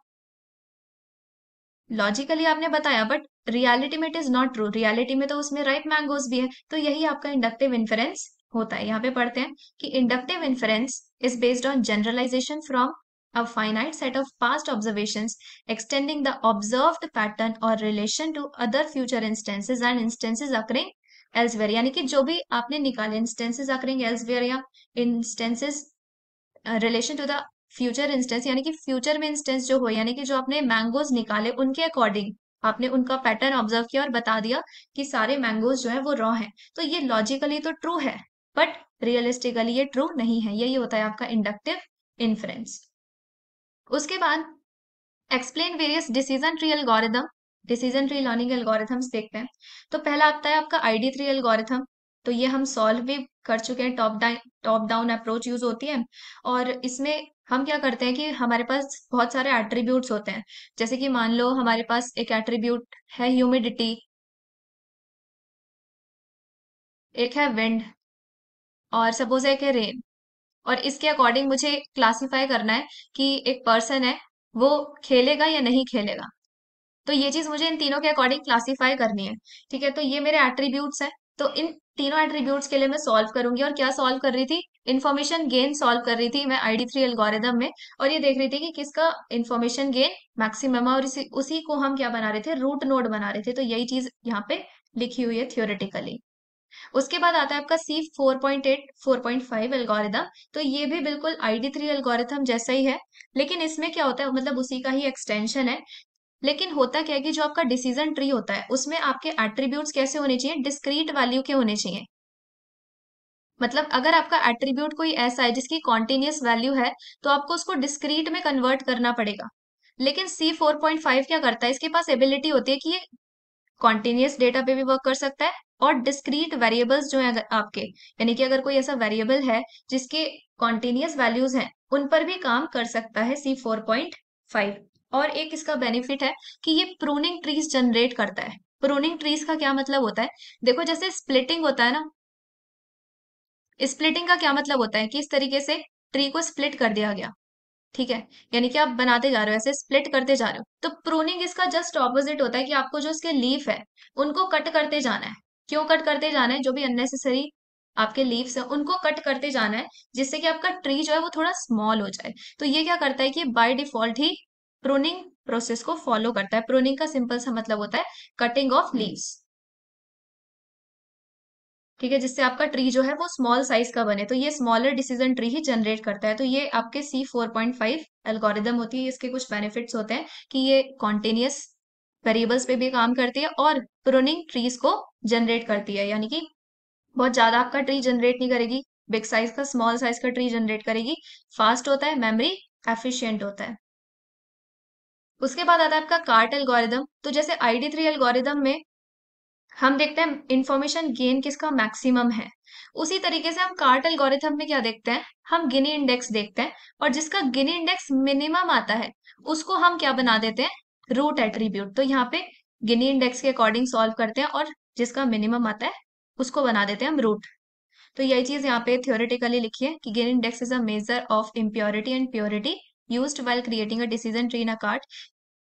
लॉजिकली आपने बताया बट रियलिटी में it is not true reality में तो उसमें राइट मैंगोज भी है तो यही आपका इंडक्टिव इन्फरेंस होता है यहाँ पे पढ़ते हैं कि inductive inference is based on generalization from a finite set of past observations extending the observed pattern or relation to other future instances and instances occurring elsewhere यानी कि जो भी आपने निकाले instances occurring elsewhere या instances relation to the future instance यानी कि future में इंस्टेंस जो हो यानी कि जो आपने मैंगोज निकाले उनके अकॉर्डिंग आपने उनका पैटर्न ऑब्जर्व किया और बता दिया कि सारे मैंगोज जो है वो रॉ हैं तो ये लॉजिकली तो ट्रू है बट रियलिस्टिकली ये ट्रू नहीं है यही होता है आपका इंडक्टिव इन्फ्रेंस उसके बाद explain various decision tree algorithm decision tree learning algorithms देखते हैं तो पहला आता है आपका आईडी थ्री एल्गोरिथम तो ये हम सॉल्व भी कर चुके हैं top down top down approach use होती है और इसमें हम क्या करते हैं कि हमारे पास बहुत सारे एट्रीब्यूट होते हैं जैसे कि मान लो हमारे पास एक एट्रीब्यूट है ह्यूमिडिटी एक है विंड और सपोज एक है रेन और इसके अकॉर्डिंग मुझे क्लासिफाई करना है कि एक पर्सन है वो खेलेगा या नहीं खेलेगा तो ये चीज मुझे इन तीनों के अकॉर्डिंग क्लासिफाई करनी है ठीक है तो ये मेरे एट्रीब्यूट्स हैं तो इन तीनों एट्रीब्यूट्स के लिए मैं सॉल्व करूंगी और क्या सॉल्व कर रही थी इन्फॉर्मेशन गेन सॉल्व कर रही थी मैं आईडी थ्री एल्गोरिदम में और ये देख रही थी कि किसका इन्फॉर्मेशन गेन मैक्सिमम और इसी उसी को हम क्या बना रहे थे रूट नोड बना रहे थे तो यही चीज यहाँ पे लिखी हुई है थियोरेटिकली उसके बाद आता है आपका C four point eight four point five algorithm तो ये भी बिल्कुल आईडी थ्री एल्गोरिथम जैसा ही है लेकिन इसमें क्या होता है मतलब उसी का ही एक्सटेंशन है लेकिन होता क्या है कि जो आपका डिसीजन ट्री होता है उसमें आपके एट्रीब्यूट कैसे होने चाहिए डिस्क्रीट वैल्यू के होने चाहिए मतलब अगर आपका एट्रीब्यूट कोई ऐसा है जिसकी कॉन्टिन्यूस वैल्यू है तो आपको उसको डिस्क्रीट में कन्वर्ट करना पड़ेगा लेकिन सी फोर पॉइंट फाइव क्या करता है इसके पास एबिलिटी होती है कि ये कॉन्टिन्यूस डेटा पे भी वर्क कर सकता है और डिस्क्रीट वेरिएबल्स जो है आपके यानी कि अगर कोई ऐसा वेरिएबल है जिसके कॉन्टिन्यूस वैल्यूज हैं उन पर भी काम कर सकता है सी फोर पॉइंट फाइव और एक इसका बेनिफिट है कि ये प्रूनिंग ट्रीज जनरेट करता है प्रूनिंग ट्रीज का क्या मतलब होता है देखो जैसे स्प्लिटिंग होता है ना स्प्लिटिंग का क्या मतलब होता है कि इस तरीके से ट्री को स्प्लिट कर दिया गया ठीक है यानी कि आप बनाते जा रहे हो ऐसे स्प्लिट करते जा रहे हो तो प्रोनिंग इसका जस्ट ऑपोजिट होता है कि आपको जो इसके लीफ है उनको कट करते जाना है क्यों कट करते जाना है जो भी अननेसेसरी आपके लीव्स है उनको कट करते जाना है जिससे कि आपका ट्री जो है वो थोड़ा स्मॉल हो जाए तो ये क्या करता है कि बाय डिफॉल्ट ही प्रोनिंग प्रोसेस को फॉलो करता है प्रोनिंग का सिंपल सा मतलब होता है कटिंग ऑफ लीव्स ठीक है जिससे आपका ट्री जो है वो स्मॉल साइज का बने तो ये स्मॉलर डिसीजन ट्री ही जनरेट करता है तो ये आपके C four point five algorithm होती है इसके कुछ बेनिफिट्स होते हैं कि ये कॉन्टिन्यूस वेरिएबल्स पे भी काम करती है और प्रोनिंग ट्रीज को जनरेट करती है यानी कि बहुत ज्यादा आपका ट्री जनरेट नहीं करेगी बिग साइज का स्मॉल साइज का ट्री जनरेट करेगी फास्ट होता है मेमोरी एफिशिएंट होता है उसके बाद आता है आपका कार्ट एल्गोरिदम तो जैसे आईडी थ्री एल्गोरिदम में हम देखते हैं इंफॉर्मेशन गेन किसका मैक्सिमम है उसी तरीके से हम कार्ट एल्गोरिथम में क्या देखते हैं हम गिनी इंडेक्स देखते हैं और जिसका गिनी इंडेक्स मिनिमम आता है उसको हम क्या बना देते हैं रूट एट्रीब्यूट तो यहाँ पे गिनी इंडेक्स के अकॉर्डिंग सॉल्व करते हैं और जिसका मिनिमम आता है उसको बना देते हैं हम रूट तो यही चीज यहाँ पे थियोरिटिकली लिखी है कि Gini index is a measure of impurity and purity used while creating a decision tree in a CART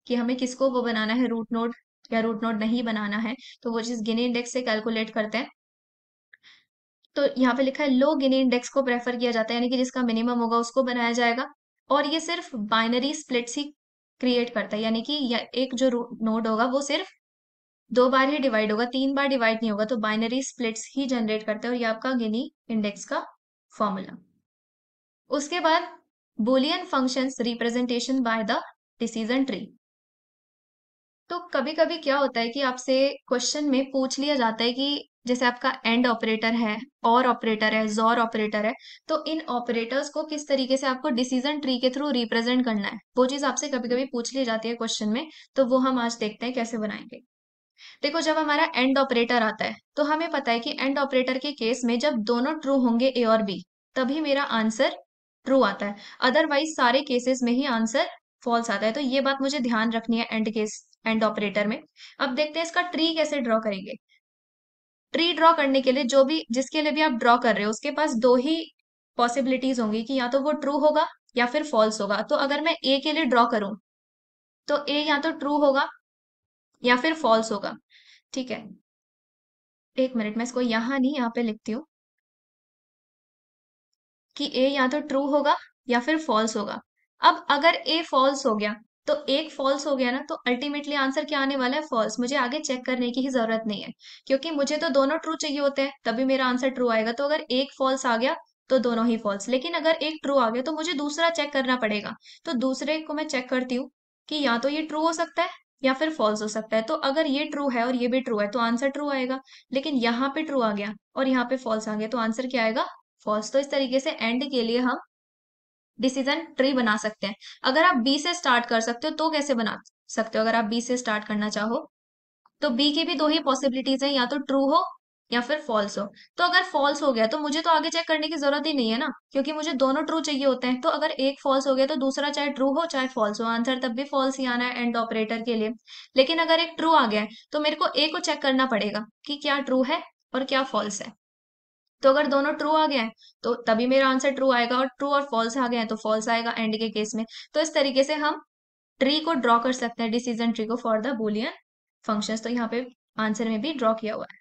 कि हमें किसको वो बनाना है रूट नोड या रूट नोड नहीं बनाना है तो वो चीज गिनी इंडेक्स से कैलकुलेट करते हैं तो यहाँ पे लिखा है लो गिनी इंडेक्स को प्रेफर किया जाता है यानी कि जिसका मिनिमम होगा उसको बनाया जाएगा और ये सिर्फ बाइनरी स्प्लिट्स ही क्रिएट करता है यानी कि या एक जो नोड होगा वो सिर्फ दो बार ही डिवाइड होगा तीन बार डिवाइड नहीं होगा तो बाइनरी स्प्लिट्स ही जनरेट करता है और ये आपका गिनी इंडेक्स का फॉर्मूला उसके बाद Boolean function representation by the decision tree तो कभी कभी क्या होता है कि आपसे क्वेश्चन में पूछ लिया जाता है कि जैसे आपका एंड ऑपरेटर है और ऑपरेटर है जोर ऑपरेटर है तो इन ऑपरेटर्स को किस तरीके से आपको डिसीजन ट्री के थ्रू रिप्रेजेंट करना है वो चीज आपसे कभी कभी पूछ ली जाती है क्वेश्चन में तो वो हम आज देखते हैं कैसे बनाएंगे देखो जब हमारा एंड ऑपरेटर आता है तो हमें पता है कि एंड ऑपरेटर के केस में जब दोनों ट्रू होंगे ए और बी तभी मेरा आंसर ट्रू आता है अदरवाइज सारे केसेस में ही आंसर फॉल्स आता है तो ये बात मुझे ध्यान रखनी है एंड केस एंड ऑपरेटर में अब देखते हैं इसका ट्री कैसे ड्रॉ करेंगे ट्री ड्रॉ करने के लिए जो भी जिसके लिए भी आप ड्रॉ कर रहे हो उसके पास दो ही पॉसिबिलिटीज होंगी कि या तो वो ट्रू होगा या फिर फॉल्स होगा तो अगर मैं ए के लिए ड्रॉ करूं तो ए या तो ट्रू होगा या फिर फॉल्स होगा ठीक है एक मिनट मैं इसको यहां नहीं यहां पे लिखती हूं कि ए या तो ट्रू होगा या फिर फॉल्स होगा अब अगर ए फॉल्स हो गया तो एक फॉल्स हो गया ना तो अल्टीमेटली आंसर क्या आने वाला है फॉल्स मुझे आगे चेक करने की ही जरूरत नहीं है क्योंकि मुझे तो दोनों ट्रू चाहिए होते हैं तभी मेरा आंसर ट्रू आएगा तो अगर एक फॉल्स आ गया तो दोनों ही फॉल्स लेकिन अगर एक ट्रू आ गया तो मुझे दूसरा चेक करना पड़ेगा तो दूसरे को मैं चेक करती हूँ कि या तो ये ट्रू हो सकता है या फिर फॉल्स हो सकता है तो अगर ये ट्रू है और ये भी ट्रू है तो आंसर ट्रू आएगा लेकिन यहाँ पे ट्रू आ गया और यहाँ पे फॉल्स आ गया तो आंसर क्या आएगा फॉल्स तो इस तरीके से एंड के लिए हम डिसीजन ट्री बना सकते हैं अगर आप बी से स्टार्ट कर सकते हो तो कैसे बना सकते हो अगर आप बी से स्टार्ट करना चाहो तो बी की भी दो ही पॉसिबिलिटीज हैं या तो ट्रू हो या फिर फॉल्स हो तो अगर फॉल्स हो गया तो मुझे तो आगे चेक करने की जरूरत ही नहीं है ना क्योंकि मुझे दोनों ट्रू चाहिए होते हैं तो अगर एक फॉल्स हो गया तो दूसरा चाहे ट्रू हो चाहे फॉल्स हो आंसर तब भी फॉल्स ही आना है एंड ऑपरेटर के लिए लेकिन अगर एक ट्रू आ गया है तो मेरे को ए को चेक करना पड़ेगा कि क्या ट्रू है और क्या फॉल्स है तो अगर दोनों ट्रू आ गए है तो तभी मेरा आंसर ट्रू आएगा और ट्रू और फॉल्स आ गए है तो फॉल्स आएगा एंड के केस में तो इस तरीके से हम ट्री को ड्रॉ कर सकते हैं डिसीजन ट्री को फॉर द बुलियन फंक्शन तो यहाँ पे आंसर में भी ड्रॉ किया हुआ है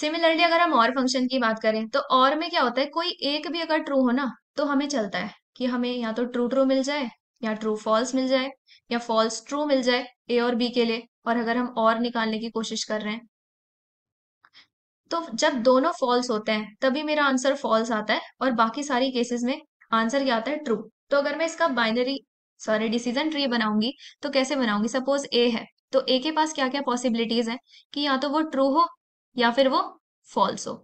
सिमिलरली अगर हम और फंक्शन की बात करें तो और में क्या होता है कोई एक भी अगर ट्रू हो ना तो हमें चलता है कि हमें या तो ट्रू ट्रू मिल जाए या ट्रू फॉल्स मिल जाए या फॉल्स ट्रू मिल जाए ए और बी के लिए और अगर हम और निकालने की कोशिश कर रहे हैं तो जब दोनों फॉल्स होते हैं तभी मेरा आंसर फॉल्स आता है और बाकी सारी केसेस में आंसर क्या आता है ट्रू तो अगर मैं इसका बाइनरी सॉरी डिसीजन ट्री बनाऊंगी तो कैसे बनाऊंगी सपोज ए है तो ए के पास क्या क्या पॉसिबिलिटीज है कि या तो वो ट्रू हो या फिर वो फॉल्स हो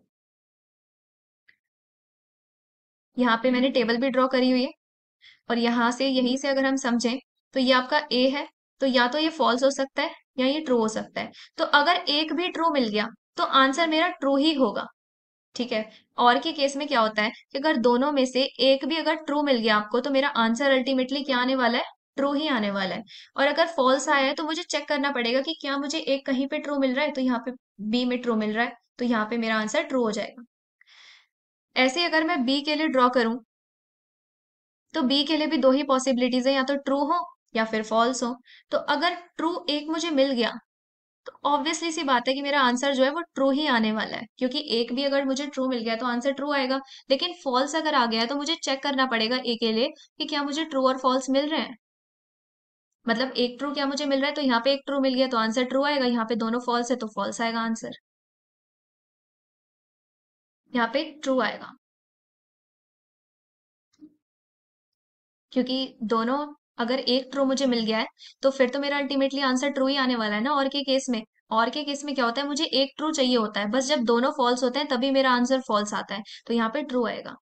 यहाँ पे मैंने टेबल भी ड्रॉ करी हुई है और यहां से यहीं से अगर हम समझें तो ये आपका ए है तो या तो ये फॉल्स हो सकता है या ये ट्रू हो सकता है तो अगर एक भी ट्रू मिल गया तो आंसर मेरा ट्रू ही होगा ठीक है और के केस में क्या होता है कि अगर दोनों में से एक भी अगर ट्रू मिल गया आपको तो मेरा आंसर अल्टीमेटली क्या आने वाला है ट्रू ही आने वाला है और अगर फॉल्स आया है तो मुझे चेक करना पड़ेगा कि क्या मुझे एक कहीं पे ट्रू मिल रहा है तो यहाँ पे बी में ट्रू मिल रहा है तो यहाँ पे मेरा आंसर ट्रू हो जाएगा ऐसे अगर मैं बी के लिए ड्रॉ करूं तो बी के लिए भी दो ही पॉसिबिलिटीज है या तो ट्रू हो या फिर फॉल्स हो तो अगर ट्रू एक मुझे मिल गया तो ऑब्वियसली सी बात है कि मेरा आंसर जो है वो ट्रू ही आने वाला है क्योंकि एक भी अगर मुझे ट्रू मिल गया तो आंसर ट्रू आएगा लेकिन फॉल्स अगर आ गया तो मुझे चेक करना पड़ेगा ए के लिए कि क्या मुझे ट्रू और फॉल्स मिल रहे हैं मतलब एक ट्रू क्या मुझे मिल रहा है तो यहाँ पे एक ट्रू मिल गया तो आंसर ट्रू आएगा यहाँ पे दोनों फॉल्स है तो फॉल्स आएगा आंसर यहाँ पे ट्रू आएगा क्योंकि दोनों अगर एक ट्रू मुझे मिल गया है तो फिर तो मेरा अल्टीमेटली आंसर ट्रू ही आने वाला है ना और के केस में और के केस में क्या होता है मुझे एक ट्रू चाहिए होता है बस जब दोनों फॉल्स होते हैं तभी मेरा आंसर फॉल्स आता है तो यहाँ पे ट्रू आएगा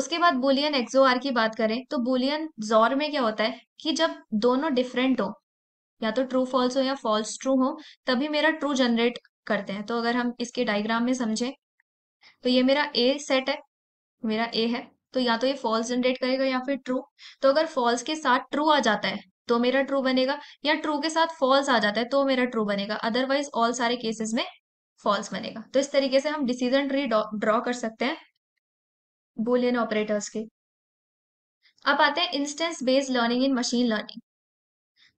उसके बाद बुलियन एक्सो आर की बात करें तो बुलियन जोर में क्या होता है कि जब दोनों डिफरेंट हो या तो ट्रू फॉल्स हो या फॉल्स ट्रू हो तभी मेरा ट्रू जनरेट करते हैं तो अगर हम इसके डायग्राम में समझें तो ये मेरा ए सेट है मेरा ए है तो या तो ये फॉल्स जनरेट करेगा या फिर ट्रू तो अगर फॉल्स के साथ ट्रू आ जाता है तो मेरा ट्रू बनेगा या ट्रू के साथ फॉल्स आ जाता है तो मेरा ट्रू बनेगा अदरवाइज ऑल सारे केसेस में फॉल्स बनेगा तो इस तरीके से हम डिसीजन ट्री ड्रॉ कर सकते हैं बोलियन ऑपरेटर्स के अब आते हैं instance based learning in machine learning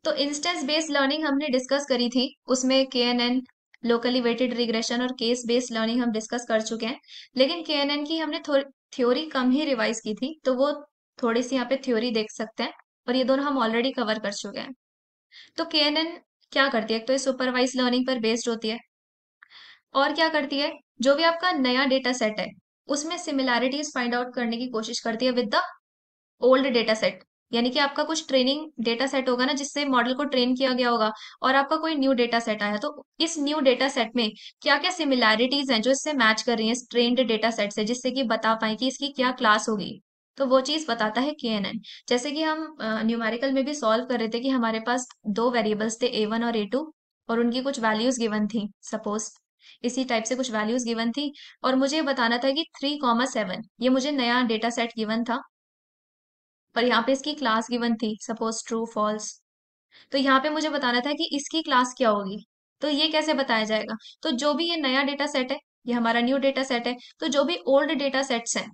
तो इंस्टेंस बेस्ड लर्निंग हमने डिस्कस करी थी उसमें K N N locally weighted regression और केस बेस्ड लर्निंग हम डिस्कस कर चुके हैं लेकिन के एन एन की हमने थ्योरी कम ही रिवाइज की थी तो वो थोड़ी सी यहाँ पे थ्योरी देख सकते हैं और ये दोनों हम ऑलरेडी कवर कर चुके हैं तो के क्या करती है तो ये सुपरवाइज लर्निंग पर बेस्ड होती है और क्या करती है जो भी आपका नया डेटा सेट है उसमें सिमिलैरिटीज फाइंड आउट करने की कोशिश करती है with the old data set यानी कि आपका कुछ ट्रेनिंग डेटा सेट होगा ना जिससे मॉडल को ट्रेन किया गया होगा और आपका कोई न्यू डेटा सेट आया तो इस न्यू डेटा सेट में क्या क्या सिमिलैरिटीज हैं जो इससे मैच कर रही हैं इस ट्रेन्ड डेटा सेट से जिससे कि बता पाए कि इसकी क्या क्लास होगी तो वो चीज बताता है के एन एन जैसे कि हम न्यूमेरिकल में भी सॉल्व कर रहे थे कि हमारे पास दो वेरिएबल्स थे ए वन और ए टू और उनकी कुछ वैल्यूज गिवन थी सपोज इसी टाइप से कुछ वैल्यूज गिवन थी और मुझे बताना था कि थ्री कॉमा सेवन ये मुझे नया डेटा सेट गिवन था पर यहाँ पे इसकी क्लास गिवन थी सपोज ट्रू फॉल्स तो यहाँ पे मुझे बताना था कि इसकी क्लास क्या होगी तो ये कैसे बताया जाएगा तो जो भी ये नया डेटा सेट है ये हमारा न्यू डेटा सेट है तो जो भी ओल्ड डेटा सेट्स हैं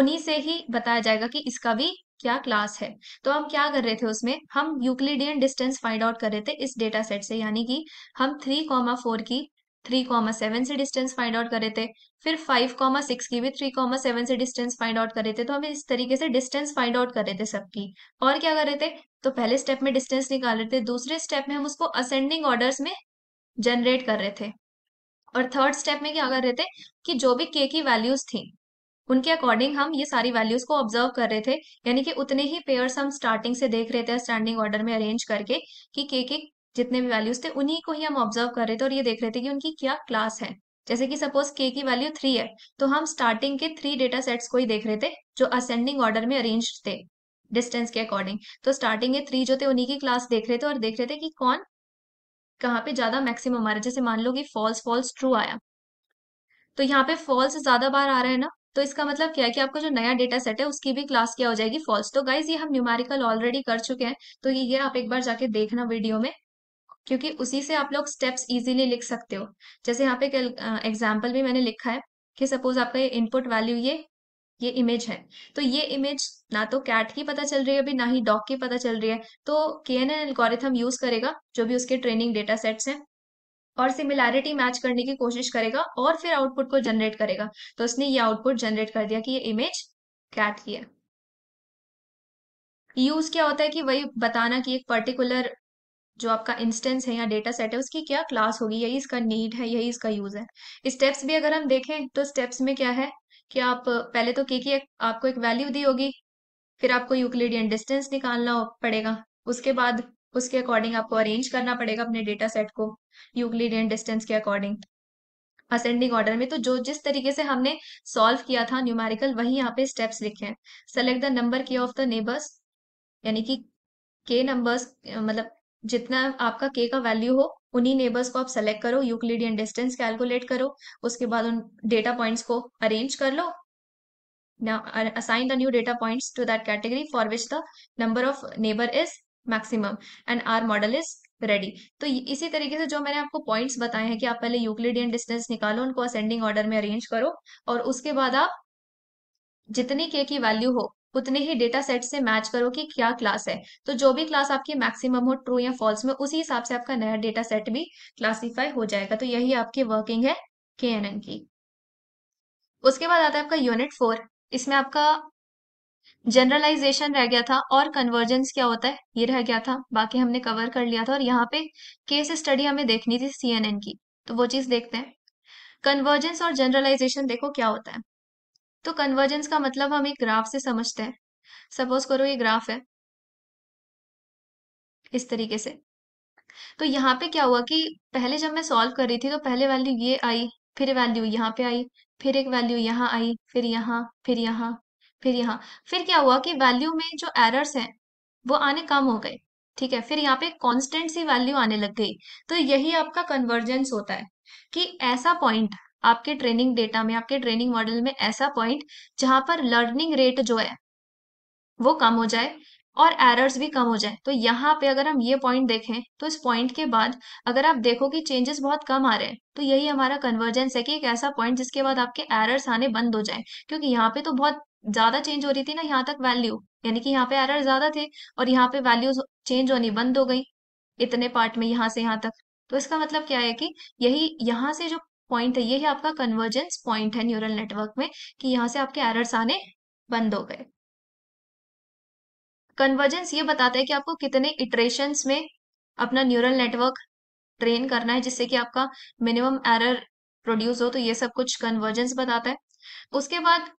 उन्हीं से ही बताया जाएगा कि इसका भी क्या क्लास है तो हम क्या कर रहे थे उसमें हम यूक्लिडियन डिस्टेंस फाइंड आउट कर रहे थे इस डेटा सेट से यानी कि हम थ्री कॉमा फोर की थ्री कॉमा सेवन से डिस्टेंस फाइंड आउट करे थे फिर फाइव कॉमा सिक्स की भी थ्री कॉमा सेवन से डिस्टेंस फाइंड आउट करे थे तो हम इस तरीके से डिस्टेंस फाइंड आउट कर रहे थे सबकी और क्या कर रहे थे तो पहले स्टेप में डिस्टेंस निकाल रहे थे दूसरे स्टेप में हम उसको असेंडिंग ऑर्डर में जनरेट कर रहे थे और थर्ड स्टेप में क्या कर रहे थे कि जो भी के की वैल्यूज थी उनके अकॉर्डिंग हम ये सारी वैल्यूज को ऑब्जर्व कर रहे थे यानी कि उतने ही पेयर्स हम स्टार्टिंग से देख रहे थे स्टैंडिंग ऑर्डर में अरेंज करके कि के के जितने भी वैल्यूज थे उन्हीं को ही हम ऑब्जर्व कर रहे थे और ये देख रहे थे कि उनकी क्या क्लास है जैसे कि सपोज के की वैल्यू थ्री है तो हम स्टार्टिंग के थ्री डेटा सेट्स को ही देख रहे थे जो असेंडिंग ऑर्डर में अरेंज थे डिस्टेंस के अकॉर्डिंग तो स्टार्टिंग के थ्री जो थे उन्हीं की क्लास देख रहे थे और देख रहे थे कि कौन कहाँ पे ज्यादा मैक्सिमम आ रहा है जैसे मान लो कि फॉल्स फॉल्स ट्रू आया तो यहाँ पे फॉल्स ज्यादा बार आ रहा है ना तो इसका मतलब क्या है कि आपका जो नया डेटा सेट है उसकी भी क्लास क्या हो जाएगी फॉल्स तो गाइज ये हम न्यूमेरिकल ऑलरेडी कर चुके हैं तो ये आप एक बार जाके देखना वीडियो में क्योंकि उसी से आप लोग स्टेप्स इजीली लिख सकते हो जैसे यहाँ पे एग्जाम्पल भी मैंने लिखा है कि सपोज आपका ये इनपुट वैल्यू ये ये इमेज है तो ये इमेज ना तो कैट की पता चल रही है अभी ना ही डॉग की पता चल रही है तो के एन यूज करेगा जो भी उसके ट्रेनिंग डेटा सेट्स हैं और सिमिलैरिटी मैच करने की कोशिश करेगा और फिर आउटपुट को जनरेट करेगा तो उसने ये आउटपुट जनरेट कर दिया कि ये इमेज कैट की है यूज क्या होता है कि वही बताना कि एक पर्टिकुलर जो आपका इंस्टेंस है या डेटा सेट है उसकी क्या क्लास होगी यही इसका नीड है यही इसका यूज है स्टेप्स भी अगर हम देखें तो स्टेप्स में क्या है कि आप पहले तो के की एक, आपको एक वैल्यू दी होगी फिर आपको यूक्लिडियन डिस्टेंस निकालना पड़ेगा उसके बाद उसके अकॉर्डिंग आपको अरेंज करना पड़ेगा अपने डेटा सेट को यूक्लिडियन डिस्टेंस के अकॉर्डिंग असेंडिंग ऑर्डर में तो जो जिस तरीके से हमने सॉल्व किया था न्यूमेरिकल वही यहाँ पे स्टेप्स लिखे हैं select the number K of the neighbors यानी कि के नंबर्स मतलब जितना आपका के का वैल्यू हो उन्हीं नेबर्स को आप सेलेक्ट करो यूक्लिडियन डिस्टेंस कैलकुलेट करो उसके बाद उन डेटा पॉइंट्स को अरेंज कर लो ना assign the new data points to that category for which the number of neighbor is maximum and our model is ready तो इसी तरीके से जो मैंने आपको पॉइंट्स बताए हैं कि आप पहले यूक्लिडियन डिस्टेंस निकालो उनको असेंडिंग ऑर्डर में अरेंज करो और उसके बाद आप जितनी के की वैल्यू हो उतने ही डेटा सेट से मैच करो कि क्या क्लास है तो जो भी क्लास आपकी मैक्सिमम हो ट्रू या फॉल्स में उसी हिसाब से आपका नया डेटा सेट भी क्लासीफाई हो जाएगा तो यही आपकी वर्किंग है के की उसके बाद आता है आपका यूनिट फोर इसमें आपका जनरलाइजेशन रह गया था और कन्वर्जेंस क्या होता है ये रह गया था बाकी हमने कवर कर लिया था और यहाँ पे केस स्टडी हमें देखनी थी सीएनएन की तो वो चीज देखते हैं कन्वर्जेंस और जनरलाइजेशन देखो क्या होता है तो कन्वर्जेंस का मतलब हम एक ग्राफ से समझते हैं सपोज करो ये ग्राफ है इस तरीके से तो यहाँ पे क्या हुआ कि पहले जब मैं सॉल्व कर रही थी तो पहले वैल्यू ये आई फिर वैल्यू यहाँ पे आई फिर एक वैल्यू यहाँ आई फिर यहाँ फिर यहाँ फिर यहाँ फिर क्या हुआ कि वैल्यू में जो एरर्स हैं वो आने कम हो गए ठीक है फिर यहाँ पे कॉन्स्टेंट सी वैल्यू आने लग गई तो यही आपका कन्वर्जेंस होता है कि ऐसा पॉइंट आपके ट्रेनिंग डेटा में आपके ट्रेनिंग मॉडल में ऐसा पॉइंट जहां पर लर्निंग रेट जो है वो कम हो जाए और एरर्स भी कम हो जाए तो यहाँ पे अगर हम ये पॉइंट देखें तो इस पॉइंट के बाद अगर आप देखो कि चेंजेस बहुत कम आ रहे हैं तो यही हमारा कन्वर्जेंस है कि एक ऐसा पॉइंट जिसके बाद आपके एरर्स आने बंद हो जाए क्योंकि यहाँ पे तो बहुत ज्यादा चेंज हो रही थी ना यहाँ तक वैल्यू यानी कि यहाँ पे एरर ज्यादा थे और यहाँ पे वैल्यूज चेंज होनी बंद हो गई इतने पार्ट में यहाँ से यहाँ तक तो इसका मतलब क्या है कि यही यहाँ से जो पॉइंट है ये है आपका कन्वर्जेंस पॉइंट है न्यूरल नेटवर्क में कि यहाँ से आपके एरर्स आने बंद हो गए कन्वर्जेंस ये बताता है कि आपको कितने इटरेशंस में अपना न्यूरल नेटवर्क ट्रेन करना है जिससे कि आपका मिनिमम एरर प्रोड्यूस हो तो ये सब कुछ कन्वर्जेंस बताता है उसके बाद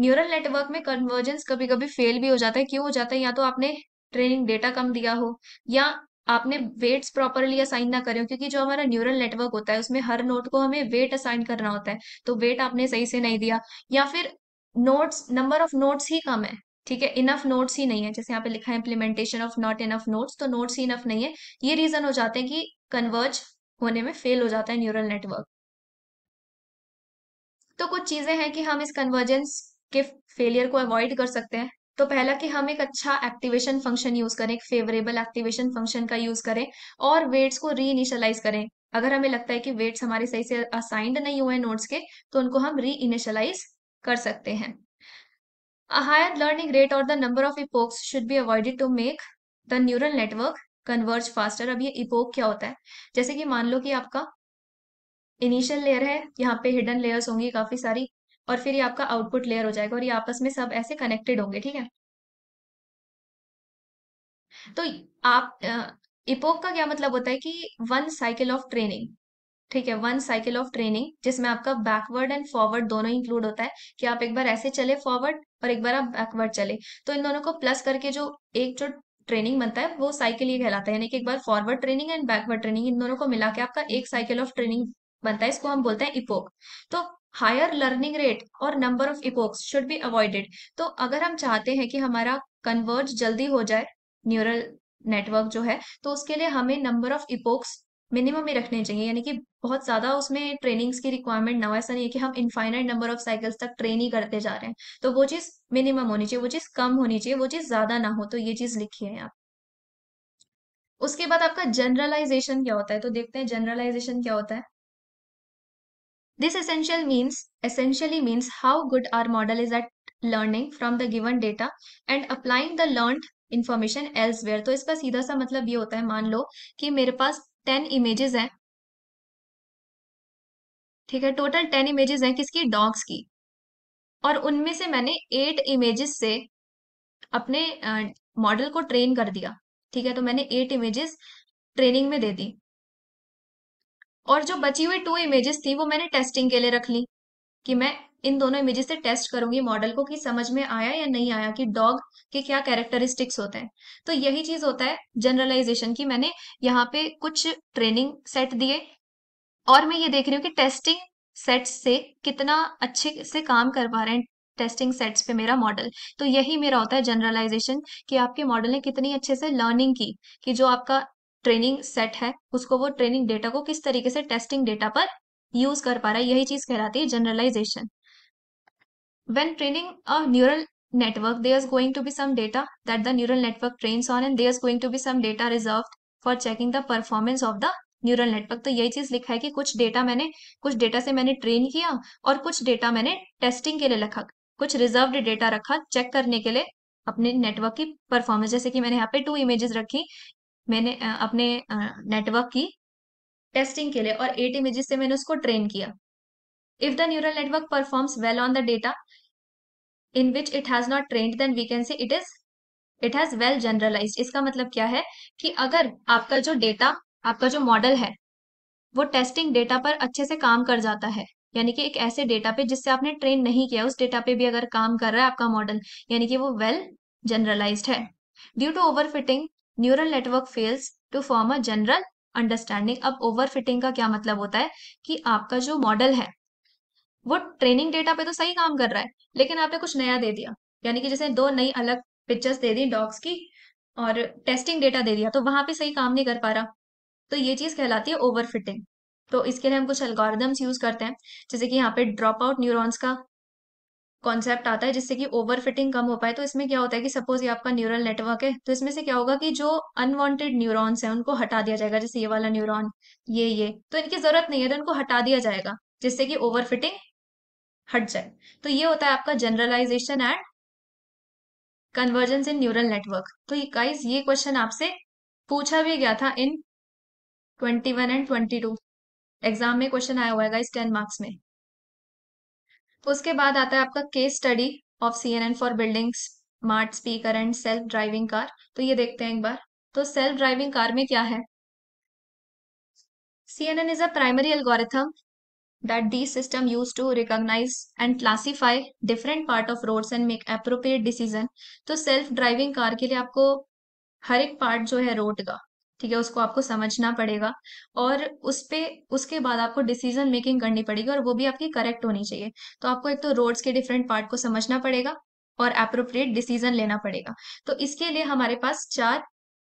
न्यूरल नेटवर्क में कन्वर्जेंस कभी कभी फेल भी हो जाता है क्यों हो जाता है या तो आपने ट्रेनिंग डेटा कम दिया हो या आपने वेट्स प्रॉपरली असाइन ना करें क्योंकि जो हमारा न्यूरल नेटवर्क होता है उसमें हर नोट को हमें वेट असाइन करना होता है तो वेट आपने सही से नहीं दिया या फिर नोट्स नंबर ऑफ नोट्स ही कम है ठीक है इनफ नोट्स ही नहीं है जैसे यहाँ पे लिखा है implementation of not enough notes तो नोट्स ही इनफ नहीं है ये रीजन हो जाते हैं कि कन्वर्ज होने में फेल हो जाता है न्यूरल नेटवर्क तो कुछ चीजें हैं कि हम इस कन्वर्जेंस के फेलियर को अवॉइड कर सकते हैं तो पहला कि हम एक अच्छा एक्टिवेशन फंक्शन यूज करें एक फेवरेबल एक्टिवेशन फंक्शन का यूज करें और वेट्स को री इनिशलाइज करें अगर हमें लगता है कि वेट्स हमारे सही से असाइंड नहीं हुए नोट्स के तो उनको हम री इनिशलाइज कर सकते हैं अ हायर लर्निंग रेट और the number of epochs should be avoided to make the neural network converge faster अब ये इपोक क्या होता है जैसे कि मान लो कि आपका इनिशियल लेयर है यहाँ पे हिडन लेयर्स होंगी काफी सारी और फिर ये आपका आउटपुट लेयर हो जाएगा और ये आपस में सब ऐसे कनेक्टेड होंगे ठीक है तो आप इपोक का क्या मतलब होता है कि वन साइकिल ऑफ ट्रेनिंग ठीक है वन साइकिल ऑफ ट्रेनिंग जिसमें आपका बैकवर्ड एंड फॉरवर्ड दोनों इंक्लूड होता है कि आप एक बार ऐसे चले फॉरवर्ड और एक बार आप बैकवर्ड चले तो इन दोनों को प्लस करके जो एक जो ट्रेनिंग बनता है वो साइकिल ये कहलाता है यानी कि एक बार forward training and backward training इन दोनों को मिला के आपका एक साइकिल ऑफ ट्रेनिंग बनता है इसको हम बोलते हैं इपोक तो हायर लर्निंग रेट और number of epochs should be avoided तो अगर हम चाहते हैं कि हमारा कन्वर्ज जल्दी हो जाए न्यूरल नेटवर्क जो है तो उसके लिए हमें नंबर ऑफ इपोक्स मिनिमम ही रखने चाहिए यानी कि बहुत ज्यादा उसमें ट्रेनिंग्स की रिक्वायरमेंट ना हो ऐसा नहीं है कि हम इनफाइनाइट नंबर ऑफ साइकिल्स तक ट्रेन ही करते जा रहे हैं तो वो चीज मिनिमम होनी चाहिए वो चीज कम होनी चाहिए वो चीज ज्यादा ना हो तो ये चीज लिखी है आप उसके बाद आपका जनरलाइजेशन क्या होता है तो देखते हैं जनरलाइजेशन क्या होता है This essential means essentially means how good our model is at learning from the given data and applying the learned information elsewhere. to iska seedha sa matlab ye hota hai maan lo ki mere paas 10 images hain theek hai total 10 images hain kiski dogs ki और उनमें से मैंने eight images से अपने model को train कर दिया ठीक है तो मैंने एट इमेजेस ट्रेनिंग में दे दी और जो बची हुई टू इमेजेस थी वो मैंने टेस्टिंग के लिए रख ली कि मैं इन दोनों इमेजेस से टेस्ट करूंगी मॉडल को कि समझ में आया या नहीं आया कि डॉग के क्या कैरेक्टरिस्टिक्स होते हैं तो यही चीज होता है जनरलाइजेशन की मैंने यहाँ पे कुछ ट्रेनिंग सेट दिए और मैं ये देख रही हूँ कि टेस्टिंग सेट्स से कितना अच्छे से काम कर पा रहे हैं टेस्टिंग सेट्स पे मेरा मॉडल तो यही मेरा होता है जनरलाइजेशन कि आपके मॉडल ने कितनी अच्छे से लर्निंग की कि जो आपका ट्रेनिंग सेट है उसको वो ट्रेनिंग डेटा को किस तरीके से टेस्टिंग डेटा पर यूज कर पा रहा है यही चीज कहलाती है generalization a neural network there network going to be some data that the neural network train on and and there's going to be some data reserve for checking the performance of the neural network तो यही चीज लिखा है कि कुछ data मैंने कुछ data से मैंने ट्रेन किया और कुछ डेटा मैंने टेस्टिंग के लिए रखा कुछ रिजर्व डेटा रखा चेक करने के लिए अपने नेटवर्क की परफॉर्मेंस जैसे कि मैंने यहाँ पे टू इमेजेस रखी मैंने अपने नेटवर्क की टेस्टिंग के लिए और एट इमेजेस से मैंने उसको ट्रेन किया if the neural network performs well on the data in which it has not trained then we can say it is it has well generalize इसका मतलब क्या है कि अगर आपका जो डेटा आपका जो मॉडल है वो टेस्टिंग डेटा पर अच्छे से काम कर जाता है यानी कि एक ऐसे डेटा पे जिससे आपने ट्रेन नहीं किया उस डेटा पे भी अगर काम कर रहा है आपका मॉडल यानी कि वो वेल well जनरलाइज्ड है due to overfitting neural network fails to form a general understanding अब ओवरफिटिंग का क्या मतलब होता है कि आपका जो मॉडल है वो ट्रेनिंग डेटा पे तो सही काम कर रहा है लेकिन आपने कुछ नया दे दिया यानी कि जैसे दो नई अलग पिक्चर्स दे दी डॉग्स की और टेस्टिंग डेटा दे दिया तो वहां पे सही काम नहीं कर पा रहा तो ये चीज कहलाती है ओवरफिटिंग तो इसके लिए हम कुछ एल्गोरिदम्स यूज करते हैं जैसे कि यहाँ पे ड्रॉप आउट न्यूरॉन्स का कॉन्सेप्ट आता है जिससे कि ओवर फिटिंग कम हो पाए तो इसमें क्या होता है कि सपोज ये आपका न्यूरल नेटवर्क है तो इसमें से क्या होगा कि जो अनवांटेड न्यूरॉन्स हैं उनको हटा दिया जाएगा जैसे ये वाला न्यूरॉन ये ये तो इनकी जरूरत नहीं है तो इनको हटा दिया जाएगा जिससे कि ओवर फिटिंग हट जाए तो ये होता है आपका generalization and convergence in neural network तो गाइज ये क्वेश्चन आपसे पूछा भी गया था in twenty one and twenty two exam में क्वेश्चन आया हुआ है गाइज टेन मार्क्स में उसके बाद आता है आपका case study of C N N for building smart speaker and self driving car तो ये देखते हैं एक बार तो सेल्फ ड्राइविंग कार में क्या है C N N is a primary algorithm that the system use to recognize and classify different part of road and make appropriate decision तो सेल्फ ड्राइविंग कार के लिए आपको हर एक पार्ट जो है रोड का ठीक है उसको आपको समझना पड़ेगा और उस पे उसके बाद आपको डिसीजन मेकिंग करनी पड़ेगी और वो भी आपकी करेक्ट होनी चाहिए तो आपको एक तो रोड्स के डिफरेंट पार्ट को समझना पड़ेगा और अप्रोप्रिएट डिसीजन लेना पड़ेगा तो इसके लिए हमारे पास चार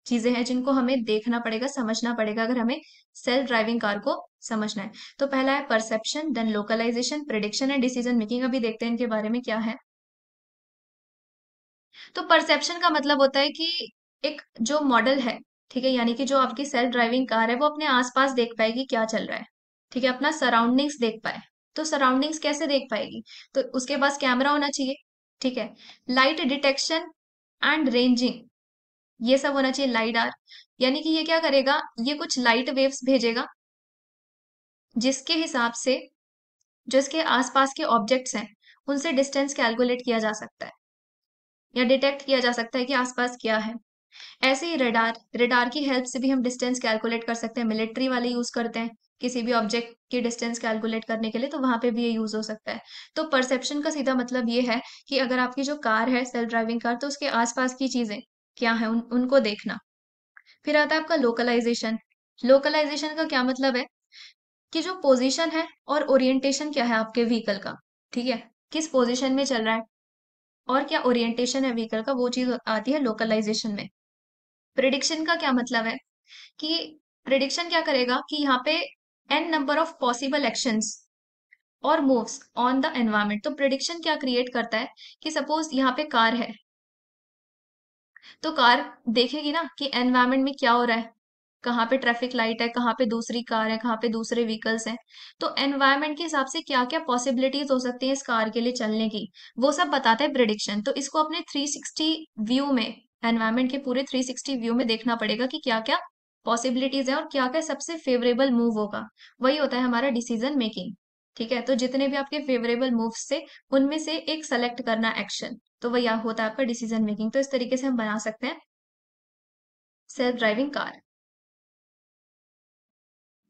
चीजें हैं जिनको हमें देखना पड़ेगा समझना पड़ेगा अगर हमें सेल्फ ड्राइविंग कार को समझना है तो पहला है perception then localization prediction and decision making अभी देखते हैं इनके बारे में क्या है तो परसेप्शन का मतलब होता है कि एक जो मॉडल है ठीक है यानी कि जो आपकी सेल्फ ड्राइविंग कार है वो अपने आसपास देख पाएगी क्या चल रहा है ठीक है अपना सराउंडिंग्स देख पाए तो सराउंडिंग्स कैसे देख पाएगी तो उसके पास कैमरा होना चाहिए ठीक है लाइट डिटेक्शन एंड रेंजिंग ये सब होना चाहिए लाइडार यानी कि ये क्या करेगा ये कुछ लाइट वेव्स भेजेगा जिसके हिसाब से जो इसके आसपास के ऑब्जेक्ट्स हैं उनसे डिस्टेंस कैलकुलेट किया जा सकता है या डिटेक्ट किया जा सकता है कि आसपास क्या है ऐसे ही रेडार रेडार की हेल्प से भी हम डिस्टेंस कैलकुलेट कर सकते हैं मिलिट्री वाले यूज करते हैं किसी भी ऑब्जेक्ट की डिस्टेंस कैलकुलेट करने के लिए तो वहां पे भी ये यूज हो सकता है तो परसेप्शन का सीधा मतलब ये है कि अगर आपकी जो कार है सेल्फ ड्राइविंग कार तो उसके आसपास की चीजें क्या है उन, उनको देखना फिर आता है आपका लोकलाइजेशन लोकलाइजेशन का क्या मतलब है कि जो पोजिशन है और ओरिएंटेशन क्या है आपके व्हीकल का ठीक है किस पोजिशन में चल रहा है और क्या ओरिएंटेशन है व्हीकल का वो चीज आती है लोकलाइजेशन में प्रिडिक्शन का क्या मतलब है कि प्रिडिक्शन क्या करेगा कि यहाँ पे N number of possible actions और मूव्स ऑन द एनवायरमेंट तो प्रिडिक्शन क्या क्रिएट करता है कि सपोज यहाँ पे कार है तो कार देखेगी ना कि एनवायरमेंट में क्या हो रहा है कहाँ पे ट्रैफिक लाइट है कहाँ पे दूसरी कार है कहाँ पे दूसरे व्हीकल्स हैं तो एनवायरमेंट के हिसाब से क्या क्या पॉसिबिलिटीज हो सकती है इस कार के लिए चलने की वो सब बताता है प्रिडिक्शन तो इसको अपने 360 व्यू में एनवायरमेंट के पूरे 360 व्यू में देखना पड़ेगा कि क्या क्या पॉसिबिलिटीज है और क्या क्या सबसे फेवरेबल मूव होगा वही होता है हमारा डिसीजन मेकिंग ठीक है तो जितने भी आपके फेवरेबल मूव्स थे उनमें से एक सेलेक्ट करना एक्शन तो वही होता है आपका डिसीजन मेकिंग तो इस तरीके से हम बना सकते हैं सेल्फ ड्राइविंग कार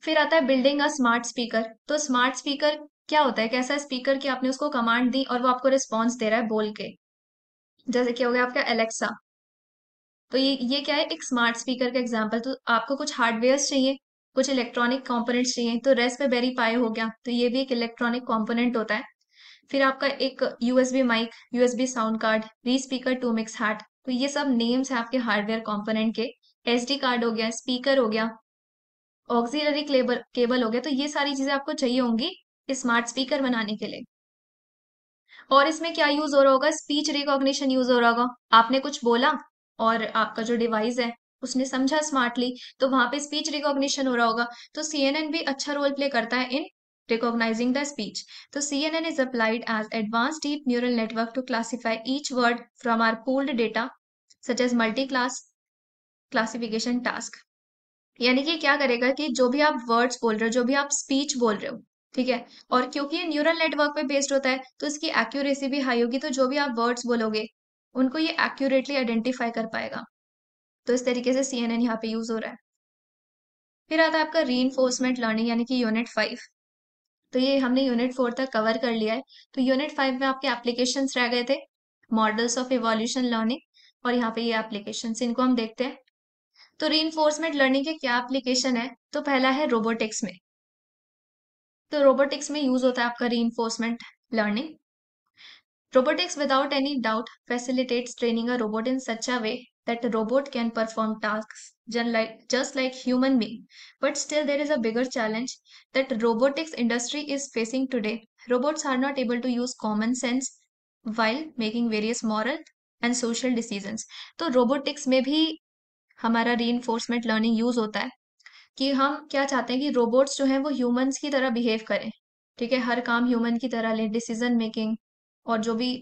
फिर आता है बिल्डिंग अ स्मार्ट स्पीकर तो स्मार्ट स्पीकर क्या होता है कैसा स्पीकर कि आपने उसको कमांड दी और वो आपको रिस्पॉन्स दे रहा है बोल के जैसे क्या हो गया आपका एलेक्सा तो ये ये क्या है एक स्मार्ट स्पीकर का एग्जाम्पल तो आपको कुछ हार्डवेयर चाहिए कुछ इलेक्ट्रॉनिक कॉम्पोनेंट्स चाहिए तो रेस पे बेरी हो गया तो ये भी एक इलेक्ट्रॉनिक कॉम्पोनेंट होता है फिर आपका एक USB mic USB sound card ReSpeaker two mics hat तो ये सब नेम्स है आपके हार्डवेयर कॉम्पोनेंट के डी कार्ड हो गया स्पीकर हो गया ऑक्सिलरी केबल हो गया तो ये सारी चीजें आपको चाहिए होंगी स्मार्ट स्पीकर बनाने के लिए और इसमें क्या यूज हो रहा होगा स्पीच रिकॉग्निशन यूज हो रहा होगा आपने कुछ बोला और आपका जो डिवाइस है उसने समझा स्मार्टली तो वहां पे स्पीच रिकॉग्निशन हो रहा होगा तो सीएनएन भी अच्छा रोल प्ले करता है इन recognizing द स्पीच तो CNN is applied as advance deep neural network to classify each word from our pooled data such as multi class classification task यानी कि क्या करेगा कि जो भी आप वर्ड्स बोल रहे हो जो भी आप स्पीच बोल रहे हो ठीक है और क्योंकि ये न्यूरल नेटवर्क पे बेस्ड होता है तो इसकी एक्यूरेसी भी हाई होगी तो जो भी आप वर्ड्स बोलोगे उनको ये एक्यूरेटली आइडेंटिफाई कर पाएगा तो इस तरीके से सी एन एन यहाँ पे यूज हो रहा है फिर आता है आपका री इन्फोर्समेंट लर्निंग यानी कि यूनिट फाइव तो ये हमने यूनिट फोर तक कवर कर लिया है तो यूनिट फाइव में आपके एप्लीकेशन रह गए थे मॉडल्स ऑफ एवोल्यूशन लर्निंग और यहाँ पे ये एप्लीकेशन इनको हम देखते हैं तो री लर्निंग के क्या एप्लीकेशन है तो पहला है रोबोटिक्स में तो रोबोटिक्स में यूज होता है आपका री learning Robotics without any doubt facilitates training a robot in such a way that a robot can perform tasks just like, just like human being. But still there is a bigger challenge that robotics industry is facing today. Robots are not able to use common sense while making various moral and social decisions. तो robotics में भी हमारा reinforcement learning use होता है कि हम क्या चाहते हैं कि robots जो हैं वो humans की तरह behave करें ठीक है हर काम human की तरह लें decision making और जो भी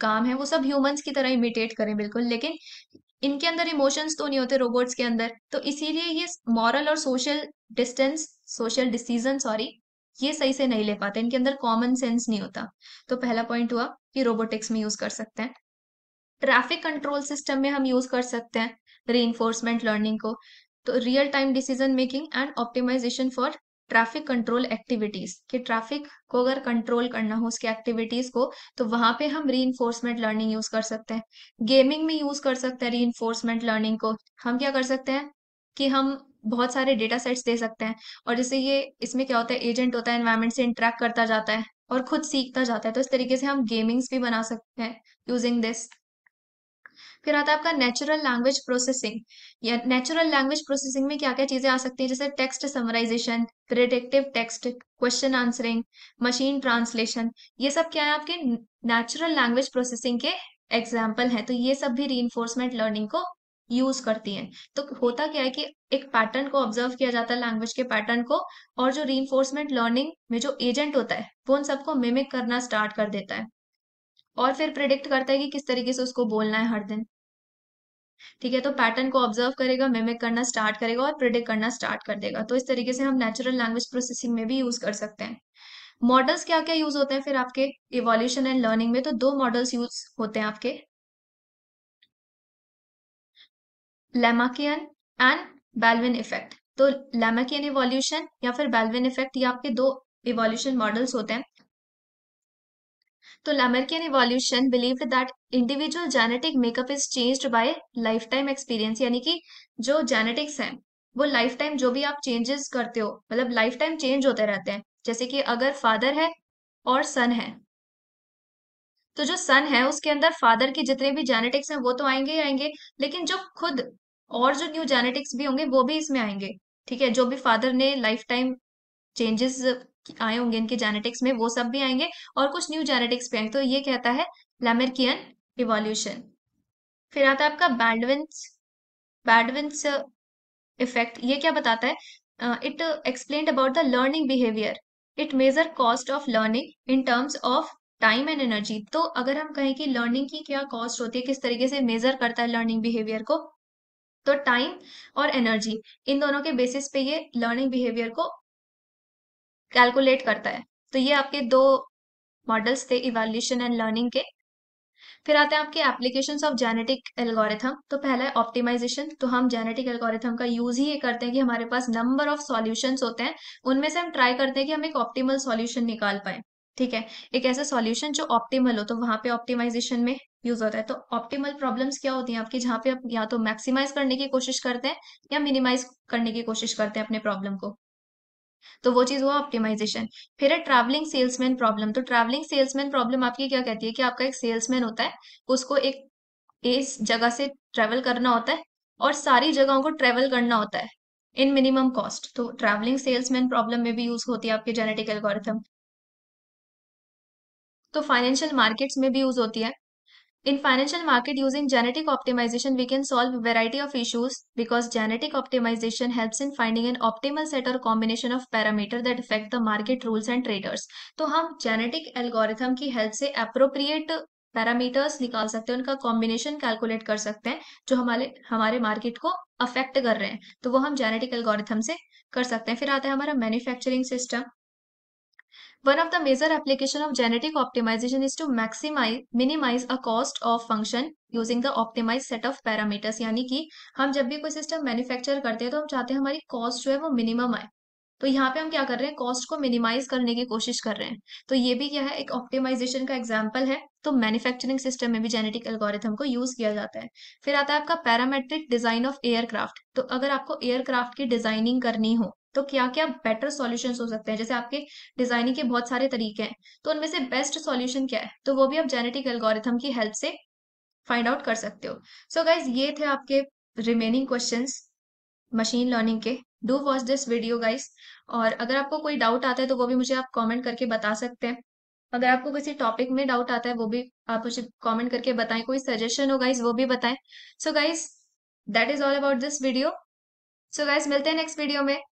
काम है वो सब ह्यूमंस की तरह इमिटेट करें बिल्कुल लेकिन इनके अंदर इमोशंस तो नहीं होते रोबोट्स के अंदर तो इसीलिए ये मॉरल और social distance social decision sorry ये सही से नहीं ले पाते इनके अंदर कॉमन सेंस नहीं होता तो पहला पॉइंट हुआ कि रोबोटिक्स में यूज कर सकते हैं ट्रैफिक कंट्रोल सिस्टम में हम यूज कर सकते हैं री लर्निंग को तो real time decision making and optimization for traffic control activities कि ट्रैफिक को अगर कंट्रोल करना हो उसकी एक्टिविटीज को तो वहां पे हम री लर्निंग यूज कर सकते हैं गेमिंग में यूज कर सकते हैं री लर्निंग को हम क्या कर सकते हैं कि हम बहुत सारे डेटा सेट्स दे सकते हैं और जैसे ये इसमें क्या होता है एजेंट होता है एनवायरमेंट से इंटरेक्ट करता जाता है और खुद सीखता जाता है तो इस तरीके से हम गेमिंग्स भी बना सकते हैं यूजिंग दिस फिर आता है आपका नेचुरल लैंग्वेज प्रोसेसिंग या नेचुरल लैंग्वेज प्रोसेसिंग में क्या क्या चीजें आ सकती है जैसे text summarization predictive text question answering machine translation ये सब क्या है आपके नेचुरल लैंग्वेज प्रोसेसिंग के एग्जाम्पल है तो ये सब भी री लर्निंग को यूज करती हैं तो होता क्या है कि एक पैटर्न को ऑब्जर्व किया जाता है लैंग्वेज के पैटर्न को और जो री लर्निंग में जो एजेंट होता है वो उन सबको मिमिक करना स्टार्ट कर देता है और फिर प्रिडिक्ट करता है कि किस तरीके से उसको बोलना है हर दिन ठीक है तो पैटर्न को ऑब्जर्व करेगा मेमिक करना स्टार्ट करेगा और प्रिडिक्ट करना स्टार्ट कर देगा तो इस तरीके से हम नेचुरल लैंग्वेज प्रोसेसिंग में भी यूज कर सकते हैं मॉडल्स क्या क्या यूज होते हैं फिर आपके इवोल्यूशन एंड लर्निंग में तो दो मॉडल्स यूज होते हैं आपके लेमाकियन एंड बेल्विन इफेक्ट तो लेमाकियन इवोल्यूशन या फिर बैलविन इफेक्ट ये आपके दो इवोल्यूशन मॉडल्स होते हैं तो Lamarckian evolution believe that individual genetic makeup is change by lifetime experience यानी कि जो जेनेटिक्स हैं वो लाइफ टाइम जो भी आप चेंजेस करते हो मतलब लाइफ टाइम चेंज होते रहते हैं जैसे कि अगर फादर है और सन है तो जो सन है उसके अंदर फादर के जितने भी जेनेटिक्स हैं वो तो आएंगे ही आएंगे लेकिन जो खुद और जो न्यू जेनेटिक्स भी होंगे वो भी इसमें आएंगे ठीक है जो भी फादर ने लाइफ टाइम चेंजेस आए होंगे इनके जेनेटिक्स में वो सब भी आएंगे और कुछ न्यू जेनेटिक्स भी आएंगे तो ये कहता है लैमेरकियन इवोल्यूशन फिर आता है आपका बैडविंस बैडविंस इफेक्ट ये क्या बताता है it explain about the learning behaviour it measure cost of learning in terms of time and energy तो अगर हम कहें कि लर्निंग की क्या कॉस्ट होती है किस तरीके से मेजर करता है लर्निंग बिहेवियर को तो टाइम और एनर्जी इन दोनों के बेसिस पे ये लर्निंग बिहेवियर को कैलकुलेट करता है तो ये आपके दो मॉडल्स थे इवेल्यूशन एंड लर्निंग के फिर आते हैं आपके एप्लीकेशन ऑफ जेनेटिक एल्गोरिथम तो पहला है ऑप्टिमाइजेशन तो हम जेनेटिक एल्गोरिथम का यूज ही ये करते हैं कि हमारे पास नंबर ऑफ सॉल्यूशंस होते हैं उनमें से हम ट्राई करते हैं कि हम एक ऑप्टिमल सॉल्यूशन निकाल पाए ठीक है एक ऐसा सॉल्यूशन जो ऑप्टिमल हो तो वहां पे ऑप्टिमाइजेशन में यूज होता है तो ऑप्टिमल प्रॉब्लम्स क्या होती है आपकी जहां पे आप या तो मैक्सिमाइज करने की कोशिश करते हैं या मिनिमाइज करने की कोशिश करते हैं अपने प्रॉब्लम को तो वो चीज़ हुआ ऑप्टिमाइजेशन फिर है ट्रैवलिंग सेल्समैन प्रॉब्लम तो ट्रैवलिंग सेल्समैन प्रॉब्लम आपकी क्या कहती है कि आपका एक सेल्समैन होता है उसको एक इस जगह से ट्रेवल करना होता है और सारी जगहों को ट्रेवल करना होता है इन मिनिमम कॉस्ट तो ट्रैवलिंग सेल्समैन प्रॉब्लम में भी यूज होती है आपके जेनेटिक एल्गोरिथम तो फाइनेंशियल मार्केट्स में भी यूज होती है In financial market using genetic optimization we can solve variety of issues because genetic optimization helps in finding an optimal set or combination of parameter that affect the market rules and traders. तो हम genetic algorithm की help से appropriate parameters निकाल सकते हैं उनका combination calculate कर सकते हैं जो हमारे हमारे मार्केट को अफेक्ट कर रहे हैं तो वो हम जेनेटिक एल्गोरिथम से कर सकते हैं फिर आता है हमारा manufacturing system One of the major application of genetic optimization is to maximize minimize a cost of function using the optimize set of parameters यानी कि हम जब भी कोई सिस्टम मैन्युफैक्चर करते हैं तो हम चाहते हैं हमारी कॉस्ट जो है वो मिनिमम आए तो यहाँ पे हम क्या कर रहे हैं कॉस्ट को मिनिमाइज करने की कोशिश कर रहे हैं तो ये भी क्या है एक ऑप्टिमाइजेशन का एग्जाम्पल है तो मैन्युफैक्चरिंग सिस्टम में भी जेनेटिक एल्गोरिथम को यूज किया जाता है फिर आता है आपका पैरामेट्रिक डिजाइन ऑफ एयरक्राफ्ट तो अगर आपको एयरक्राफ्ट की डिजाइनिंग करनी हो तो क्या क्या बेटर सॉल्यूशन हो सकते हैं जैसे आपके डिजाइनिंग के बहुत सारे तरीके हैं तो उनमें से बेस्ट सॉल्यूशन क्या है तो वो भी आप जेनेटिक एल्गोरिथम की हेल्प से फाइंड आउट कर सकते हो सो so गाइज ये थे आपके रिमेनिंग क्वेश्चन मशीन लर्निंग के do watch this video guys और अगर आपको कोई डाउट आता है तो वो भी मुझे आप कॉमेंट करके बता सकते हैं अगर आपको किसी टॉपिक में डाउट आता है वो भी आप मुझे कॉमेंट करके बताएं कोई सजेशन हो गाइज वो भी बताएं so guys that is all about this video so guys मिलते हैं नेक्स्ट वीडियो में